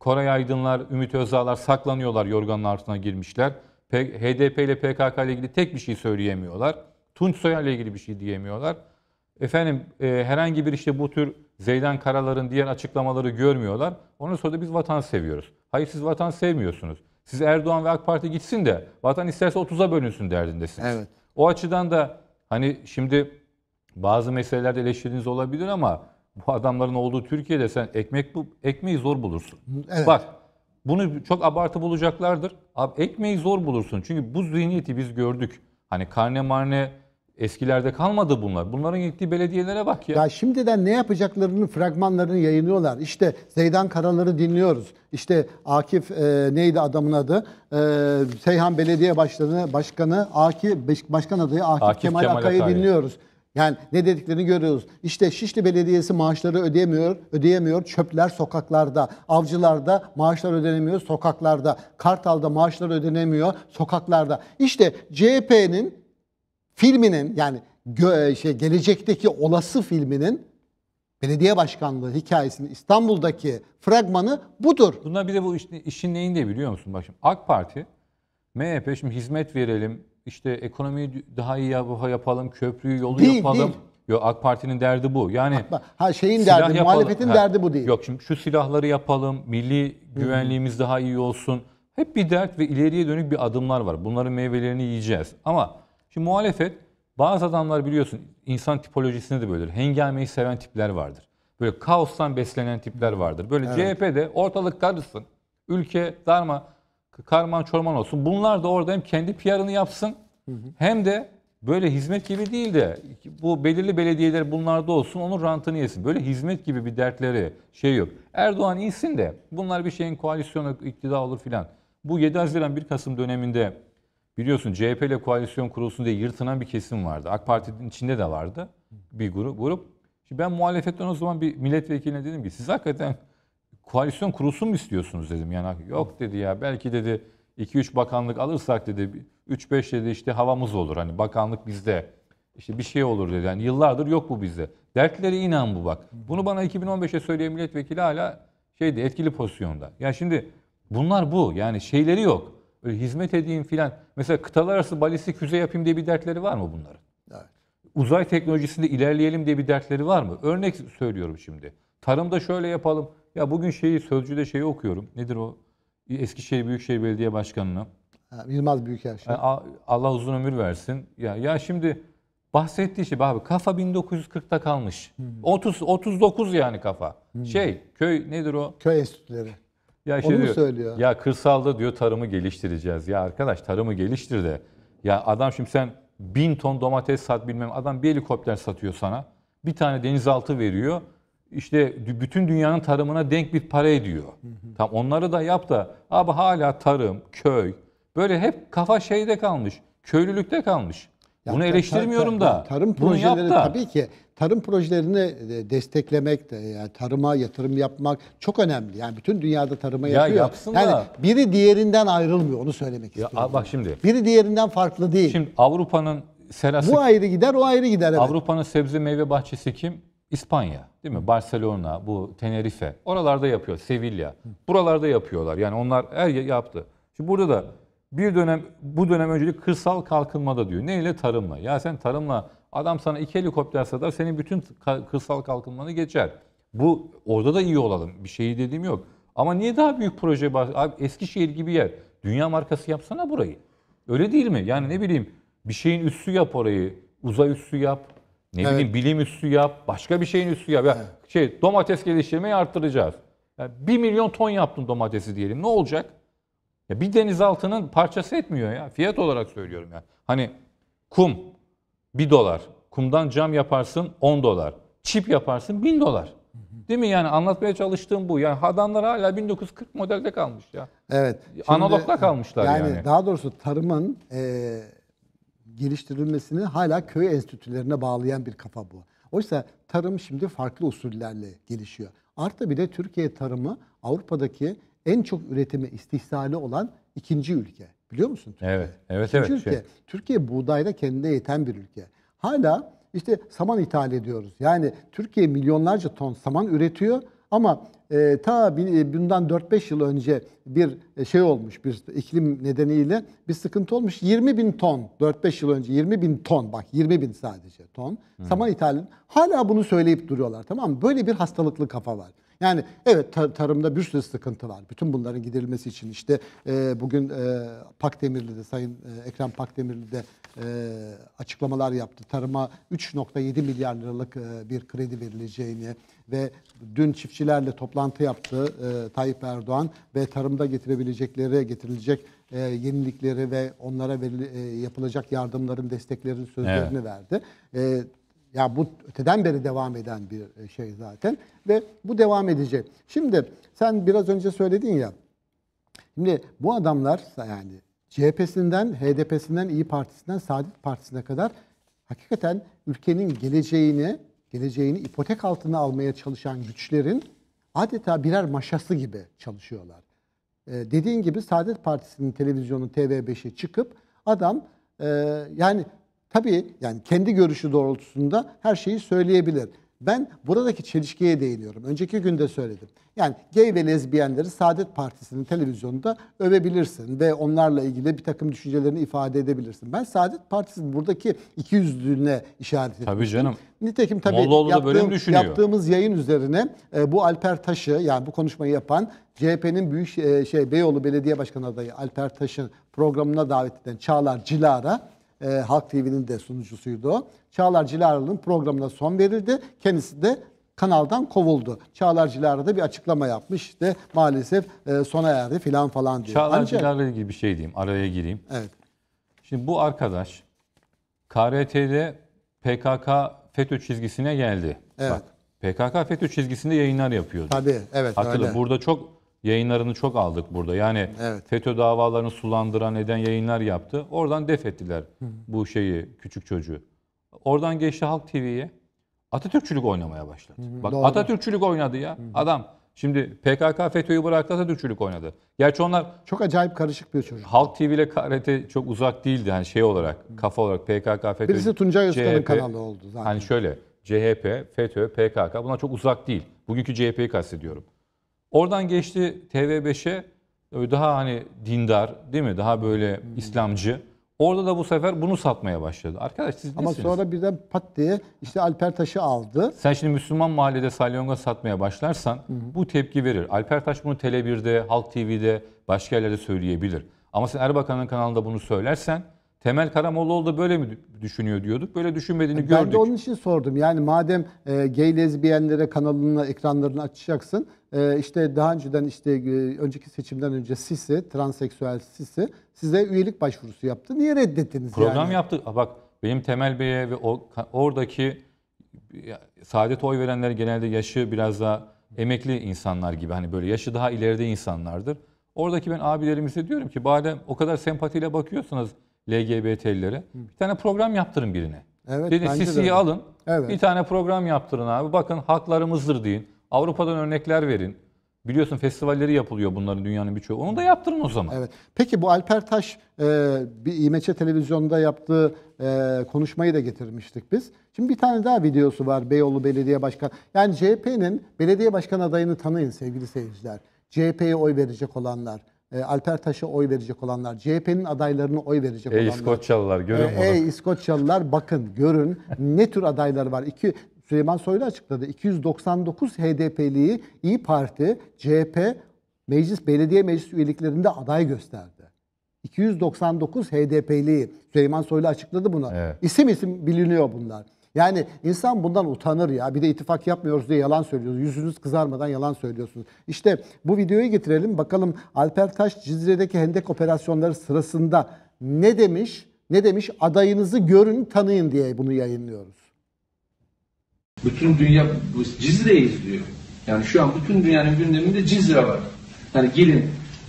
Koray Aydınlar, Ümit Özdağlar saklanıyorlar yorganın altına girmişler. HDP ile PKK ile ilgili tek bir şey söyleyemiyorlar. Tunç Soyer ile ilgili bir şey diyemiyorlar. Efendim e, herhangi bir işte bu tür Zeydan Karalar'ın diğer açıklamaları görmüyorlar. Onun sonra da biz vatan seviyoruz. Hayır siz vatan sevmiyorsunuz. Siz Erdoğan ve AK Parti gitsin de vatan isterse 30'a bölünsün derdindesiniz. Evet. O açıdan da hani şimdi bazı meselelerde eleştiriniz olabilir ama bu adamların olduğu Türkiye'de sen ekmek bu ekmeği zor bulursun. Evet. Bak bunu çok abartı bulacaklardır. Abi ekmeği zor bulursun. Çünkü bu zihniyeti biz gördük. Hani karne marne eskilerde kalmadı bunlar. Bunların gittiği belediyelere bak ya. Ya şimdiden ne yapacaklarının fragmanlarını yayınlıyorlar. İşte Zeydan Karaları dinliyoruz. İşte Akif e, neydi adamın adı? E, Seyhan Belediye Başkanı, Başkanı Akif Başkan adayı Akif, Akif Kemal, Kemal Akay'ı dinliyoruz. Yani ne dediklerini görüyoruz. İşte Şişli Belediyesi maaşları ödeyemiyor, ödeyemiyor. Çöpler sokaklarda, avcılarda maaşlar ödenemiyor, sokaklarda. Kartal'da maaşlar ödenemiyor, sokaklarda. İşte CHP'nin filminin yani şey, gelecekteki olası filminin belediye başkanlığı hikayesinin İstanbul'daki fragmanı budur. Bunlar bir de bu iş, işin neyin de biliyor musun? Bak şimdi AK Parti, MHP şimdi hizmet verelim, işte ekonomiyi daha iyi yapalım, köprüyü, yolu değil, yapalım. Değil. Yok AK Parti'nin derdi bu. Yani ha şeyin derdi, yapalım. muhalefetin ha, derdi bu değil. Yok şimdi şu silahları yapalım, milli güvenliğimiz daha iyi olsun. Hep bir dert ve ileriye dönük bir adımlar var. Bunların meyvelerini yiyeceğiz. Ama şimdi muhalefet bazı adamlar biliyorsun insan tipolojisinde de böyledir. Hengameyi seven tipler vardır. Böyle kaostan beslenen tipler vardır. Böyle evet. CHP'de ortalık karışsın. Ülke darma karman çorman olsun. Bunlar da orada hem kendi PR'ını yapsın hı hı. hem de böyle hizmet gibi değil de bu belirli belediyeler bunlarda olsun onun rantını yesin. Böyle hizmet gibi bir dertleri şey yok. Erdoğan iyisin de bunlar bir şeyin koalisyonu iktidar olur filan. Bu 7 Haziran 1 Kasım döneminde biliyorsun CHP ile koalisyon kurulsun diye yırtınan bir kesim vardı. AK Parti'nin içinde de vardı bir grup. grup. Şimdi ben muhalefetten o zaman bir milletvekiline dedim ki siz hakikaten koalisyon kurulsun mu istiyorsunuz dedim. Yani yok dedi ya belki dedi 2-3 bakanlık alırsak dedi 3-5 dedi işte havamız olur. Hani bakanlık bizde işte bir şey olur dedi. Yani yıllardır yok bu bizde. Dertleri inan bu bak. Bunu bana 2015'e söyleyen milletvekili hala şeydi etkili pozisyonda. Ya yani şimdi bunlar bu. Yani şeyleri yok. Öyle hizmet edeyim filan. Mesela kıtalar arası balistik füze yapayım diye bir dertleri var mı bunların? Evet. Uzay teknolojisinde ilerleyelim diye bir dertleri var mı? Örnek söylüyorum şimdi. Tarımda şöyle yapalım. Ya bugün şeyi sözcüde şeyi okuyorum. Nedir o? Eskişehir Büyükşehir Belediye Başkanı'na. Ha, Yılmaz Büyükelçi. şey. Allah uzun ömür versin. Ya ya şimdi bahsettiği şey abi kafa 1940'ta kalmış. 30 hmm. 39 yani kafa. Hmm. Şey köy nedir o? Köy enstitüleri. Ya Onu mu söylüyor? Ya kırsalda diyor tarımı geliştireceğiz. Ya arkadaş tarımı geliştir de. Ya adam şimdi sen bin ton domates sat bilmem adam bir helikopter satıyor sana. Bir tane denizaltı veriyor işte bütün dünyanın tarımına denk bir para ediyor. Hı hı. Tam onları da yap da abi hala tarım, köy böyle hep kafa şeyde kalmış. Köylülükte kalmış. Ya Bunu eleştirmiyorum tar, tar, da. Tarım projeleri da. tabii ki tarım projelerini e, desteklemek, e, yani tarıma yatırım yapmak çok önemli. Yani bütün dünyada tarıma ya yapıyor. Yapsın yani da. biri diğerinden ayrılmıyor onu söylemek ya istiyorum. Bak şimdi. Biri diğerinden farklı değil. Şimdi Avrupa'nın serası Bu ayrı gider, o ayrı gider evet. Avrupa'nın sebze meyve bahçesi kim? İspanya değil mi? Barcelona, bu Tenerife. Oralarda yapıyor. Sevilla. Buralarda yapıyorlar. Yani onlar her yaptı. Şimdi burada da bir dönem bu dönem öncelik kırsal kalkınmada diyor. Neyle tarımla? Ya sen tarımla adam sana iki helikopter satar senin bütün kırsal kalkınmanı geçer. Bu orada da iyi olalım. Bir şey dediğim yok. Ama niye daha büyük proje abi Eskişehir gibi yer. Dünya markası yapsana burayı. Öyle değil mi? Yani ne bileyim bir şeyin üssü yap orayı. Uzay üssü yap. Ne evet. bileyim bilim üstü yap, başka bir şeyin üstü yap. Ya evet. şey domates geliştirmeyi arttıracağız. Yani 1 milyon ton yaptın domatesi diyelim. Ne olacak? Ya bir denizaltının parçası etmiyor ya. Fiyat olarak söylüyorum yani. Hani kum 1 dolar. Kumdan cam yaparsın 10 dolar. Çip yaparsın 1000 dolar. Değil mi yani anlatmaya çalıştığım bu. Yani hadanlar hala 1940 modelde kalmış ya. Evet. Analogda kalmışlar yani. Yani daha doğrusu tarımın e, geliştirilmesini hala köy enstitülerine bağlayan bir kafa bu. Oysa tarım şimdi farklı usullerle gelişiyor. Artı bir de Türkiye tarımı Avrupa'daki en çok üretimi istihsali olan ikinci ülke. Biliyor musun Türkiye? Evet, evet, ikinci evet. Ülke. Şey. Türkiye buğdayla kendine yeten bir ülke. Hala işte saman ithal ediyoruz. Yani Türkiye milyonlarca ton saman üretiyor ama ee, e, ta bundan 4-5 yıl önce bir e, şey olmuş bir iklim nedeniyle bir sıkıntı olmuş. 20 bin ton 4-5 yıl önce 20 bin ton bak 20 bin sadece ton hmm. saman ithalinin hala bunu söyleyip duruyorlar tamam mı? Böyle bir hastalıklı kafa var. Yani evet tar tarımda bir sürü sıkıntı var. Bütün bunların giderilmesi için işte e, bugün e, Pakdemirli'de Sayın e, Ekrem Pakdemirli'de e, açıklamalar yaptı. Tarıma 3.7 milyar liralık e, bir kredi verileceğini ve dün çiftçilerle toplantı yaptı e, Tayyip Erdoğan ve tarımda getirebilecekleri getirilecek e, yenilikleri ve onlara verili, e, yapılacak yardımların desteklerin sözlerini evet. verdi. E, ya bu öteden beri devam eden bir e, şey zaten ve bu devam edecek. Şimdi sen biraz önce söyledin ya. Şimdi bu adamlar yani CHP'sinden, HDP'sinden, İyi Partisi'nden, Saadet Partisi'ne kadar hakikaten ülkenin geleceğini, geleceğini ipotek altına almaya çalışan güçlerin adeta birer maşası gibi çalışıyorlar. Ee, dediğin gibi Saadet Partisi'nin televizyonu TV5'e çıkıp adam e, yani tabii yani kendi görüşü doğrultusunda her şeyi söyleyebilir. Ben buradaki çelişkiye değiniyorum. Önceki günde söyledim. Yani gay ve lezbiyenleri Saadet Partisi'nin televizyonunda övebilirsin ve onlarla ilgili bir takım düşüncelerini ifade edebilirsin. Ben Saadet Partisi'nin buradaki iki yüzlüğüne işaret ettim. Tabii canım. Nitekim tabii yaptığım, böyle düşünüyor? yaptığımız yayın üzerine e, bu Alper Taş'ı yani bu konuşmayı yapan CHP'nin büyük e, şey Beyoğlu Belediye Başkanı adayı Alper Taş'ın programına davet eden Çağlar Cilara e, Halk TV'nin de sunucusuydu o. Çağlar Cilaroğlu'nun programına son verildi. Kendisi de kanaldan kovuldu. Çağlar Cilara da bir açıklama yapmış. İşte maalesef e, sona erdi filan falan diyor. Çağlar Ancak... Cilara ile bir şey diyeyim. Araya gireyim. Evet. Şimdi bu arkadaş KRT'de PKK FETÖ çizgisine geldi. Evet. Bak, PKK FETÖ çizgisinde yayınlar yapıyordu. Tabii evet Hatırla, öyle. Burada çok yayınlarını çok aldık burada. Yani evet. FETÖ davalarını sulandıran eden yayınlar yaptı. Oradan def ettiler bu şeyi küçük çocuğu. Oradan geçti Halk TV'ye. Atatürkçülük oynamaya başladı. Hı, Bak doğru. Atatürkçülük oynadı ya. Hı. Adam şimdi PKK FETÖ'yü bıraktı Atatürkçülük oynadı. Gerçi onlar çok acayip karışık bir çocuk. Halk TV ile KRT çok uzak değildi hani şey olarak, Hı. kafa olarak PKK FETÖ. Birisi Tuncay Özkan'ın kanalı oldu zaten. Hani şöyle CHP, FETÖ, PKK buna çok uzak değil. Bugünkü CHP'yi kastediyorum. Oradan geçti TV5'e e, daha hani dindar değil mi? Daha böyle hmm. İslamcı. Orada da bu sefer bunu satmaya başladı. Arkadaş siz Ama nesiniz? sonra birden pat diye işte Alper Taş'ı aldı. Sen şimdi Müslüman mahallede salyonga satmaya başlarsan hı hı. bu tepki verir. Alper Taş bunu Tele1'de, Halk TV'de, başka yerlerde söyleyebilir. Ama sen Erbakan'ın kanalında bunu söylersen Temel Karamoğluoğlu da böyle mi düşünüyor diyorduk. Böyle düşünmediğini ben gördük. Ben de onun için sordum. Yani madem e, gay lezbiyenlere kanalını, ekranlarını açacaksın. E, işte daha önceden işte e, önceki seçimden önce Sisi, transseksüel Sisi size üyelik başvurusu yaptı. Niye reddettiniz Program yani? yaptı. Aa, bak benim Temel Bey'e ve o, oradaki saadet oy verenler genelde yaşı biraz daha emekli insanlar gibi. Hani böyle yaşı daha ileride insanlardır. Oradaki ben abilerimize diyorum ki bari o kadar sempatiyle bakıyorsunuz. LGBT'lilere. Bir tane program yaptırın birine. Evet, Dedi Sisi'yi alın. Evet. Bir tane program yaptırın abi. Bakın haklarımızdır deyin. Avrupa'dan örnekler verin. Biliyorsun festivalleri yapılıyor bunların dünyanın birçoğu. Onu da yaptırın o zaman. Evet. Peki bu Alper Taş e, bir İMÇ televizyonda yaptığı e, konuşmayı da getirmiştik biz. Şimdi bir tane daha videosu var Beyoğlu Belediye Başkanı. Yani CHP'nin belediye başkan adayını tanıyın sevgili seyirciler. CHP'ye oy verecek olanlar. E, Alper Taş'a oy verecek olanlar, CHP'nin adaylarına oy verecek ey olanlar. E, ey İskoçyalılar görün bunu. Ey İskoçyalılar bakın görün ne tür adaylar var. İki, Süleyman Soylu açıkladı. 299 HDP'liyi İyi Parti, CHP, meclis belediye meclis üyeliklerinde aday gösterdi. 299 HDP'liyi Süleyman Soylu açıkladı bunu. Evet. İsim isim biliniyor bunlar. Yani insan bundan utanır ya. Bir de ittifak yapmıyoruz diye yalan söylüyorsunuz, Yüzünüz kızarmadan yalan söylüyorsunuz. İşte bu videoyu getirelim. Bakalım Alper Taş Cizre'deki hendek operasyonları sırasında ne demiş? Ne demiş? Adayınızı görün, tanıyın diye bunu yayınlıyoruz. Bütün dünya Cizre'yi izliyor. Yani şu an bütün dünyanın gündeminde Cizre var. Yani gelin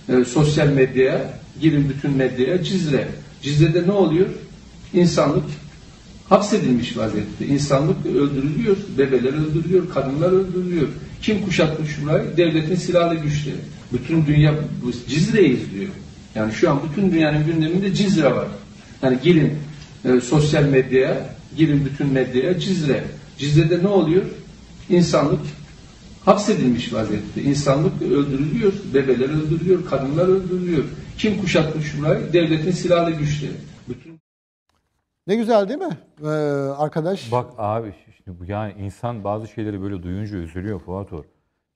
e, sosyal medyaya, girin bütün medyaya Cizre. Cizre'de ne oluyor? İnsanlık hapsedilmiş vaziyette. İnsanlık öldürülüyor, bebeler öldürülüyor, kadınlar öldürülüyor. Kim kuşatmış burayı? Devletin silahlı güçleri. Bütün dünya Cizre'yiz izliyor. Yani şu an bütün dünyanın gündeminde Cizre var. Yani girin e, sosyal medyaya, girin bütün medyaya Cizre. Cizre'de ne oluyor? İnsanlık hapsedilmiş vaziyette. İnsanlık öldürülüyor, bebeler öldürülüyor, kadınlar öldürülüyor. Kim kuşatmış burayı? Devletin silahlı güçleri. Bütün ne güzel değil mi ee, arkadaş? Bak abi şimdi yani insan bazı şeyleri böyle duyunca üzülüyor Fuat Or.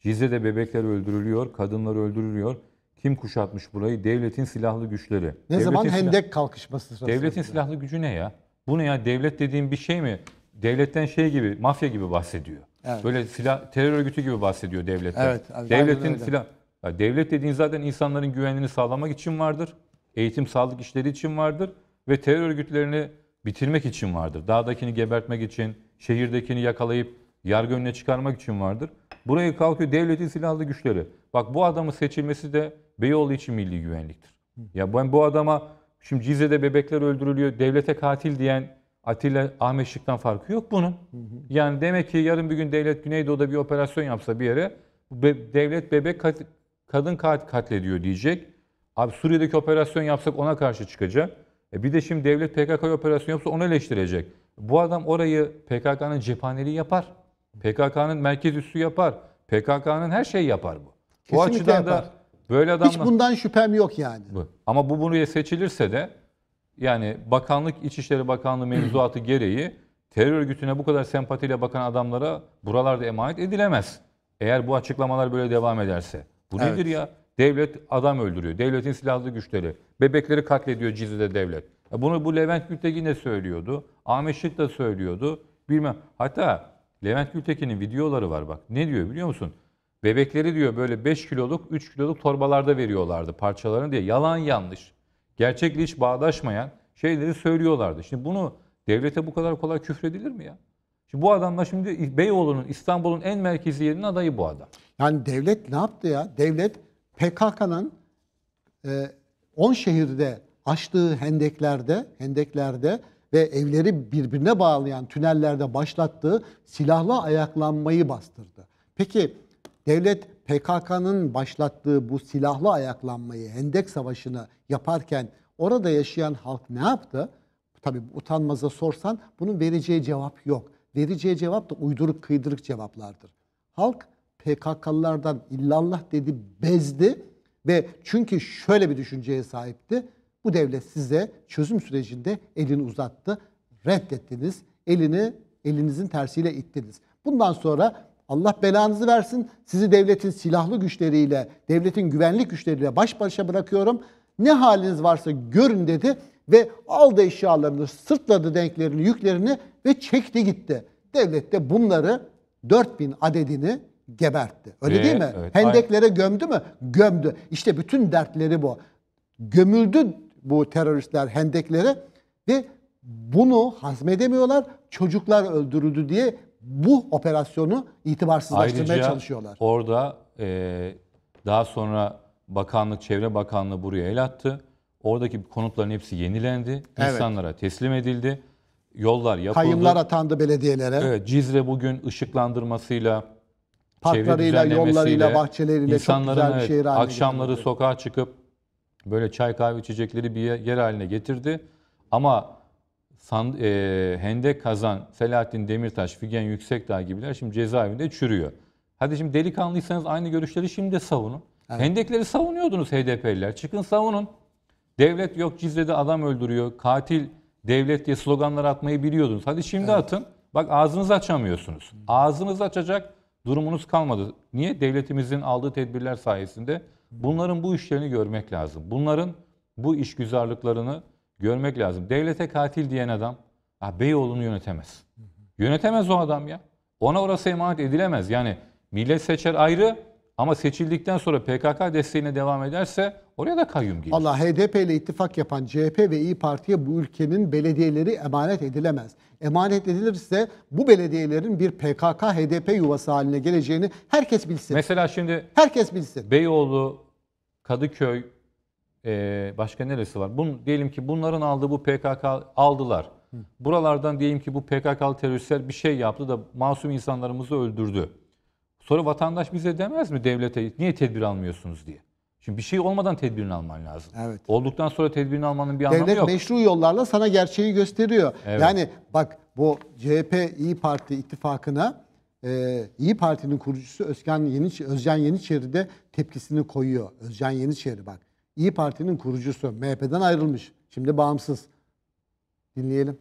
Cizre'de bebekler öldürülüyor, kadınlar öldürülüyor. Kim kuşatmış burayı? Devletin silahlı güçleri. Ne Devletin zaman silah... hendek kalkışması sırasında? Devletin silahlı gücü ne ya? Bu ne ya? Devlet dediğin bir şey mi? Devletten şey gibi, mafya gibi bahsediyor. Evet. Böyle silah terör örgütü gibi bahsediyor devletten. Evet, Devletin silah ya devlet dediğin zaten insanların güvenliğini sağlamak için vardır. Eğitim, sağlık işleri için vardır ve terör örgütlerini bitirmek için vardır. Dağdakini gebertmek için, şehirdekini yakalayıp yargı önüne çıkarmak için vardır. Buraya kalkıyor devletin silahlı güçleri. Bak bu adamın seçilmesi de Beyoğlu için milli güvenliktir. Ya ben bu adama şimdi Cize'de bebekler öldürülüyor, devlete katil diyen Atilla Ahmet Şık'tan farkı yok bunun. Yani demek ki yarın bir gün devlet Güneydoğu'da bir operasyon yapsa bir yere devlet bebek kat, kadın kat, katlediyor diyecek. Abi Suriye'deki operasyon yapsak ona karşı çıkacak. E bir de şimdi devlet PKK operasyonu yapsa onu eleştirecek. Bu adam orayı PKK'nın cephaneliği yapar. PKK'nın merkez üssü yapar. PKK'nın her şeyi yapar bu. Kesinlikle bu açıdan yapar. da böyle adamlar... Hiç bundan şüphem yok yani. Bu. Ama bu buraya seçilirse de yani bakanlık, İçişleri Bakanlığı mevzuatı *clears throat* gereği terör örgütüne bu kadar sempatiyle bakan adamlara buralarda emanet edilemez. Eğer bu açıklamalar böyle devam ederse. Bu evet. nedir ya? Devlet adam öldürüyor. Devletin silahlı güçleri. Bebekleri katlediyor Cizre'de devlet. E bunu bu Levent Gültekin de söylüyordu. Ahmet Şık da söylüyordu. Bilmem. Hatta Levent Gültekin'in videoları var bak. Ne diyor biliyor musun? Bebekleri diyor böyle 5 kiloluk, 3 kiloluk torbalarda veriyorlardı parçalarını diye. Yalan yanlış. Gerçekle hiç bağdaşmayan şeyleri söylüyorlardı. Şimdi bunu devlete bu kadar kolay küfredilir mi ya? Şimdi bu adamla şimdi Beyoğlu'nun, İstanbul'un en merkezi yerinin adayı bu adam. Yani devlet ne yaptı ya? Devlet PKK'nın 10 e, şehirde açtığı hendeklerde, hendeklerde ve evleri birbirine bağlayan tünellerde başlattığı silahlı ayaklanmayı bastırdı. Peki devlet PKK'nın başlattığı bu silahlı ayaklanmayı, hendek savaşını yaparken orada yaşayan halk ne yaptı? Tabii utanmaza sorsan bunun vereceği cevap yok. Vereceği cevap da uyduruk kıydırık cevaplardır. Halk PKK'lılardan illallah dedi bezdi ve çünkü şöyle bir düşünceye sahipti. Bu devlet size çözüm sürecinde elini uzattı. Reddettiniz. Elini elinizin tersiyle ittiniz. Bundan sonra Allah belanızı versin. Sizi devletin silahlı güçleriyle, devletin güvenlik güçleriyle baş başa bırakıyorum. Ne haliniz varsa görün dedi ve aldı eşyalarını, sırtladı denklerini, yüklerini ve çekti gitti. devlette de bunları 4000 adedini gebertti. Öyle ee, değil mi? Evet, Hendeklere aynen. gömdü mü? Gömdü. İşte bütün dertleri bu. Gömüldü bu teröristler hendeklere ve bunu hazmedemiyorlar. Çocuklar öldürüldü diye bu operasyonu itibarsızlaştırmaya Ayrıca çalışıyorlar. Orada e, daha sonra Bakanlık, Çevre Bakanlığı buraya el attı. Oradaki konutların hepsi yenilendi. Evet. teslim edildi. Yollar yapıldı. Kayımlar atandı belediyelere. Evet, Cizre bugün ışıklandırmasıyla parklarıyla, yollarıyla, bahçeleriyle çok güzel bir şehir haline Akşamları getirdi. sokağa çıkıp böyle çay kahve içecekleri bir yer haline getirdi. Ama Sand, e, Hendek Kazan, Selahattin Demirtaş, Figen Yüksekdağ gibiler şimdi cezaevinde çürüyor. Hadi şimdi delikanlıysanız aynı görüşleri şimdi de savunun. Evet. Hendekleri savunuyordunuz HDP'liler. Çıkın savunun. Devlet yok Cizre'de adam öldürüyor, katil devlet diye sloganlar atmayı biliyordunuz. Hadi şimdi evet. atın. Bak ağzınızı açamıyorsunuz. Ağzınızı açacak durumunuz kalmadı. Niye? Devletimizin aldığı tedbirler sayesinde bunların bu işlerini görmek lazım. Bunların bu işgüzarlıklarını görmek lazım. Devlete katil diyen adam ha, Beyoğlu'nu yönetemez. Yönetemez o adam ya. Ona orası emanet edilemez. Yani millet seçer ayrı, ama seçildikten sonra PKK desteğine devam ederse oraya da kayyum gelir. Allah HDP ile ittifak yapan CHP ve İyi Parti'ye bu ülkenin belediyeleri emanet edilemez. Emanet edilirse bu belediyelerin bir PKK HDP yuvası haline geleceğini herkes bilsin. Mesela şimdi herkes bilsin. Beyoğlu, Kadıköy, e, başka neresi var? Bun, diyelim ki bunların aldığı bu PKK aldılar. Buralardan diyelim ki bu PKK'lı teröristler bir şey yaptı da masum insanlarımızı öldürdü. Sonra vatandaş bize demez mi devlete niye tedbir almıyorsunuz diye. Şimdi bir şey olmadan tedbirini alman lazım. Evet. Olduktan sonra tedbirini almanın bir anlamı yok. Devlet meşru yollarla sana gerçeği gösteriyor. Evet. Yani bak bu CHP İyi Parti ittifakına e, İyi Parti'nin kurucusu Özkan Yeniç Özcan Yeniçeri de tepkisini koyuyor. Özcan Yeniçeri bak. İyi Parti'nin kurucusu MHP'den ayrılmış. Şimdi bağımsız. Dinleyelim.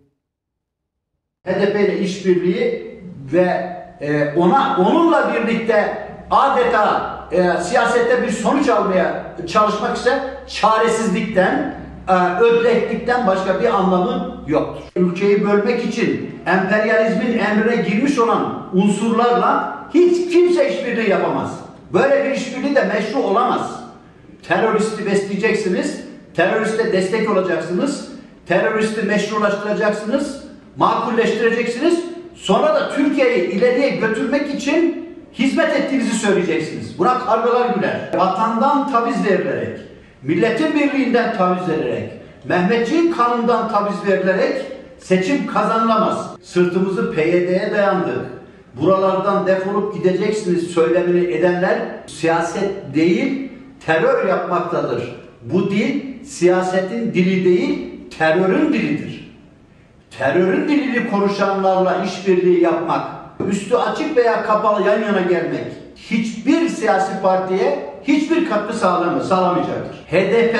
HDP ile işbirliği ve e, ona onunla birlikte adeta e, siyasette bir sonuç almaya çalışmak ise çaresizlikten, e, ödleklikten başka bir anlamı yoktur. Ülkeyi bölmek için emperyalizmin emrine girmiş olan unsurlarla hiç kimse işbirliği yapamaz. Böyle bir işbirliği de meşru olamaz. Teröristi besleyeceksiniz, teröriste destek olacaksınız, teröristi meşrulaştıracaksınız, makulleştireceksiniz, Sonra da Türkiye'yi ileriye götürmek için hizmet ettiğinizi söyleyeceksiniz. Buna kargalar güler. Vatandan taviz verilerek, milletin birliğinden taviz verilerek, Mehmetçiğin kanından taviz verilerek seçim kazanılamaz. Sırtımızı PYD'ye dayandık. Buralardan defolup gideceksiniz söylemini edenler siyaset değil terör yapmaktadır. Bu dil siyasetin dili değil terörün dilidir terörün dilini konuşanlarla işbirliği yapmak, üstü açık veya kapalı yan yana gelmek hiçbir siyasi partiye hiçbir katkı sağlamıyor, sağlamayacaktır. HDP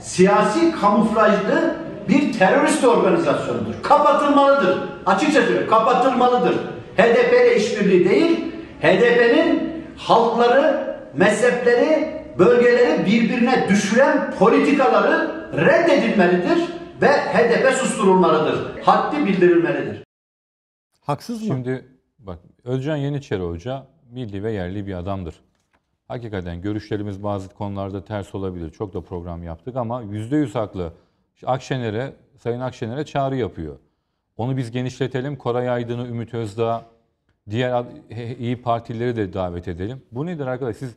siyasi kamuflajlı bir terörist organizasyonudur. Kapatılmalıdır. Açıkça söylüyorum, kapatılmalıdır. HDP ile işbirliği değil, HDP'nin halkları, mezhepleri, bölgeleri birbirine düşüren politikaları reddedilmelidir ve HDP susturulmalıdır. Haddi bildirilmelidir. Haksız mı? Şimdi bak Özcan Yeniçeri Hoca milli ve yerli bir adamdır. Hakikaten görüşlerimiz bazı konularda ters olabilir. Çok da program yaptık ama yüzde yüz haklı. Akşener'e, Sayın Akşener'e çağrı yapıyor. Onu biz genişletelim. Koray Aydın'ı, Ümit Özdağ, diğer iyi partileri de davet edelim. Bu nedir arkadaş? Siz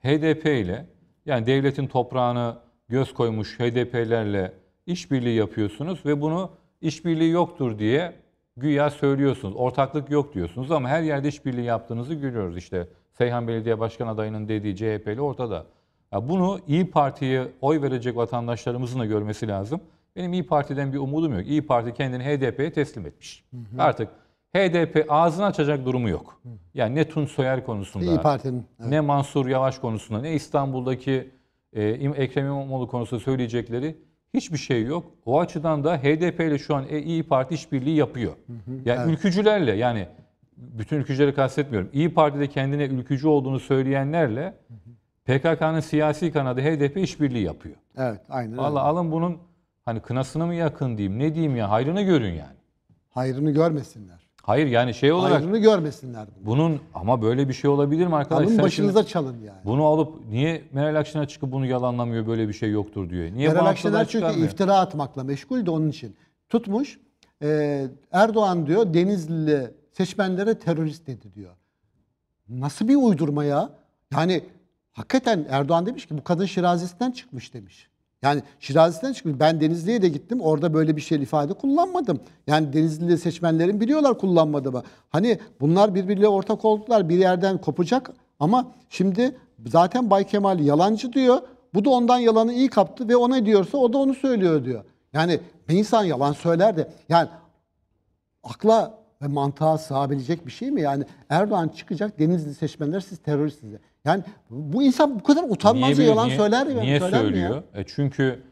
HDP ile yani devletin toprağını göz koymuş HDP'lerle işbirliği yapıyorsunuz ve bunu işbirliği yoktur diye güya söylüyorsunuz. Ortaklık yok diyorsunuz ama her yerde işbirliği yaptığınızı görüyoruz. İşte Seyhan Belediye Başkan adayının dediği CHP'li ortada. Ya bunu İyi Parti'ye oy verecek vatandaşlarımızın da görmesi lazım. Benim İyi Parti'den bir umudum yok. İyi Parti kendini HDP'ye teslim etmiş. Hı hı. Artık HDP ağzını açacak durumu yok. Yani ne Tun Soyer konusunda, İyi Parti'nin, evet. ne Mansur Yavaş konusunda, ne İstanbul'daki e, Ekrem İmamoğlu konusunda söyleyecekleri Hiçbir şey yok. O açıdan da HDP ile şu an e, İyi Parti işbirliği yapıyor. yani evet. ülkücülerle yani bütün ülkücüleri kastetmiyorum. İyi Parti'de kendine ülkücü olduğunu söyleyenlerle PKK'nın siyasi kanadı HDP işbirliği yapıyor. Evet, aynı. Valla alın bunun hani kınasına mı yakın diyeyim, ne diyeyim ya hayrını görün yani. Hayrını görmesinler. Hayır yani şey olarak... Ayrını görmesinler. Bunu. Bunun ama böyle bir şey olabilir mi arkadaşlar? Alın başınıza şimdi, çalın yani. Bunu alıp niye Meral Akşener çıkıp bunu yalanlamıyor böyle bir şey yoktur diyor. Niye Meral Akşener çünkü iftira atmakla meşgul de onun için. Tutmuş e, Erdoğan diyor Denizli seçmenlere terörist dedi diyor. Nasıl bir uydurma ya? Yani hakikaten Erdoğan demiş ki bu kadın şirazesinden çıkmış demiş. Yani Şirazisten çıkmış. Ben Denizli'ye de gittim. Orada böyle bir şey ifade kullanmadım. Yani Denizli'de seçmenlerin biliyorlar kullanmadığımı. Hani bunlar birbirleriyle ortak oldular. Bir yerden kopacak ama şimdi zaten Bay Kemal yalancı diyor. Bu da ondan yalanı iyi kaptı ve ona diyorsa o da onu söylüyor diyor. Yani bir insan yalan söyler de yani akla ve mantığa sığabilecek bir şey mi? Yani Erdoğan çıkacak Denizli seçmenler siz teröristsiniz. Yani bu insan bu kadar utanmaz niye, yalan niye, söyler ya. Niye söyler söylüyor? Ya? E çünkü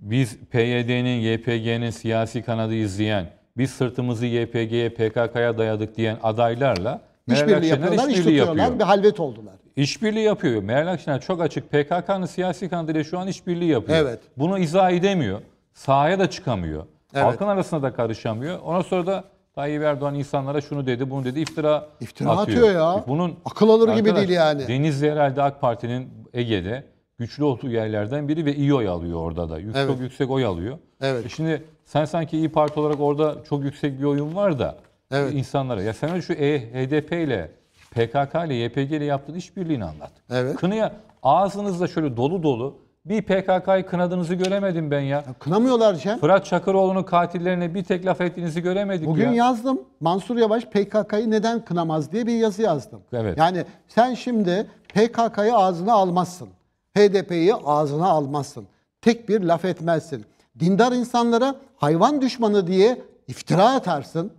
biz PYD'nin, YPG'nin siyasi kanadı izleyen, biz sırtımızı YPG'ye, PKK'ya dayadık diyen adaylarla işbirliği yapıyorlar, iş tutuyorlar yapıyor. ve halvet oldular. İşbirliği yapıyor. Meral Akşener çok açık PKK'nın siyasi kanadı ile şu an işbirliği yapıyor. Evet. Bunu izah edemiyor. Sahaya da çıkamıyor. Evet. Halkın arasında da karışamıyor. Ona sonra da Tayyip Erdoğan insanlara şunu dedi, bunu dedi. iftira, iftira atıyor. atıyor ya. Bunun akıl alır gibi değil yani. Denizli herhalde AK Parti'nin Ege'de güçlü olduğu yerlerden biri ve iyi oy alıyor orada da. Yüksek evet. yüksek oy alıyor. Evet. E şimdi sen sanki İyi Parti olarak orada çok yüksek bir oyun var da evet. insanlara. Ya sen şu e, HDP ile PKK ile YPG ile yaptığın işbirliğini anlat. Evet. Kınıya ağzınızda şöyle dolu dolu bir PKK'yı kınadığınızı göremedim ben ya. Kınamıyorlar Cem. Fırat Çakıroğlu'nun katillerine bir tek laf ettiğinizi göremedik Bugün ya. yazdım. Mansur Yavaş PKK'yı neden kınamaz diye bir yazı yazdım. Evet. Yani sen şimdi PKK'yı ağzına almazsın. HDP'yi ağzına almazsın. Tek bir laf etmezsin. Dindar insanlara hayvan düşmanı diye iftira atarsın.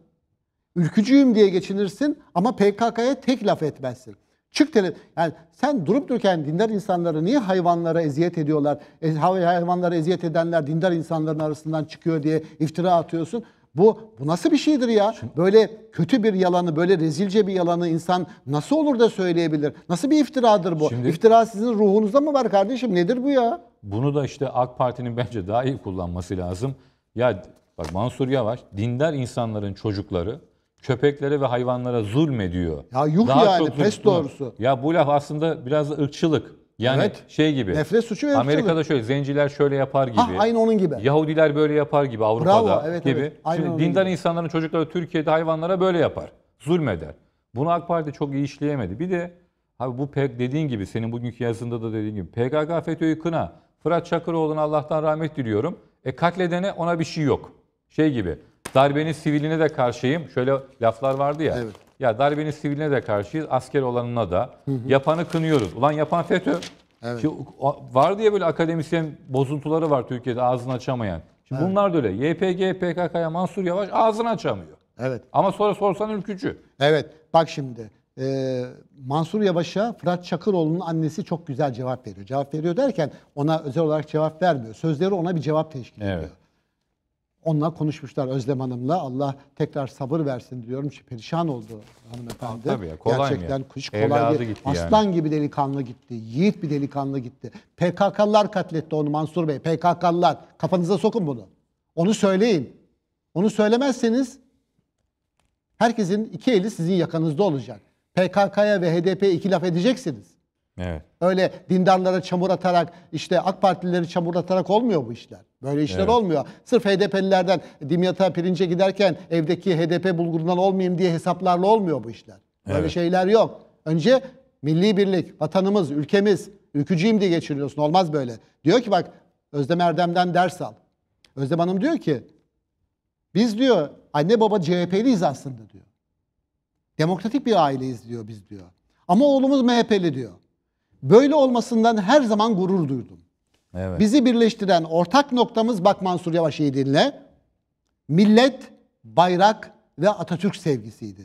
Ülkücüyüm diye geçinirsin ama PKK'ya tek laf etmezsin. Çık tele yani sen durup dururken dindar insanları niye hayvanlara eziyet ediyorlar? E, hayvanlara eziyet edenler dindar insanların arasından çıkıyor diye iftira atıyorsun. Bu bu nasıl bir şeydir ya? Böyle kötü bir yalanı, böyle rezilce bir yalanı insan nasıl olur da söyleyebilir? Nasıl bir iftiradır bu? Şimdi- İftira sizin ruhunuzda mı var kardeşim? Nedir bu ya? Bunu da işte AK Parti'nin bence daha iyi kullanması lazım. Ya bak Mansur Yavaş dindar insanların çocukları köpeklere ve hayvanlara zulmediyor. Ya yuh Daha yani çok pes doğrusu. Ya bu laf aslında biraz da ırkçılık. Yani Evet. şey gibi. Nefret suçu ve Amerika'da şöyle zenciler şöyle yapar ah, gibi. Ha aynı onun gibi. Yahudiler böyle yapar gibi Avrupa'da Bravo, evet, gibi. evet. Aynen Şimdi onun dindar insanların çocukları Türkiye'de hayvanlara böyle yapar. Zulmeder. Bunu AK Parti çok iyi işleyemedi. Bir de abi bu Pek dediğin gibi senin bugünkü yazında da dediğin gibi PKK FETÖ'yü kına. Fırat Çakıroğlu'na Allah'tan rahmet diliyorum. E katledene ona bir şey yok. Şey gibi. Darbenin siviline de karşıyım. Şöyle laflar vardı ya. Evet. Ya darbenin siviline de karşıyız, asker olanına da. Hı hı. Yapanı kınıyoruz. Ulan yapan FETÖ. Evet. Şimdi, var diye böyle akademisyen bozuntuları var Türkiye'de ağzını açamayan. Şimdi evet. bunlar da öyle. YPG, PKK'ya Mansur Yavaş ağzını açamıyor. Evet. Ama sonra sorsan ülkücü. Evet. Bak şimdi. E, Mansur Yavaş'a Fırat Çakıroğlu'nun annesi çok güzel cevap veriyor. Cevap veriyor derken ona özel olarak cevap vermiyor. Sözleri ona bir cevap teşkil ediyor. Evet. Onunla konuşmuşlar Özlem Hanım'la. Allah tekrar sabır versin diyorum. Perişan oldu hanımefendi. tabii ya, kolay Gerçekten mı kuş kolay bir Gitti Aslan yani. gibi delikanlı gitti. Yiğit bir delikanlı gitti. PKK'lılar katletti onu Mansur Bey. PKK'lılar. Kafanıza sokun bunu. Onu söyleyin. Onu söylemezseniz herkesin iki eli sizin yakanızda olacak. PKK'ya ve HDP'ye iki laf edeceksiniz. Evet. Öyle dindarlara çamur atarak işte AK Partilileri çamur atarak olmuyor bu işler. Böyle işler evet. olmuyor. Sırf HDP'lilerden Dimyat'a pirince giderken evdeki HDP bulgurundan olmayayım diye hesaplarla olmuyor bu işler. Böyle evet. şeyler yok. Önce milli birlik, vatanımız, ülkemiz, ülkücüyüm diye geçiriyorsun. Olmaz böyle. Diyor ki bak Özlem Erdem'den ders al. Özlem Hanım diyor ki biz diyor anne baba CHP'liyiz aslında diyor. Demokratik bir aileyiz diyor biz diyor. Ama oğlumuz MHP'li diyor. Böyle olmasından her zaman gurur duydum. Evet. Bizi birleştiren ortak noktamız bak Mansur Yavaş iyi dinle. Millet, bayrak ve Atatürk sevgisiydi.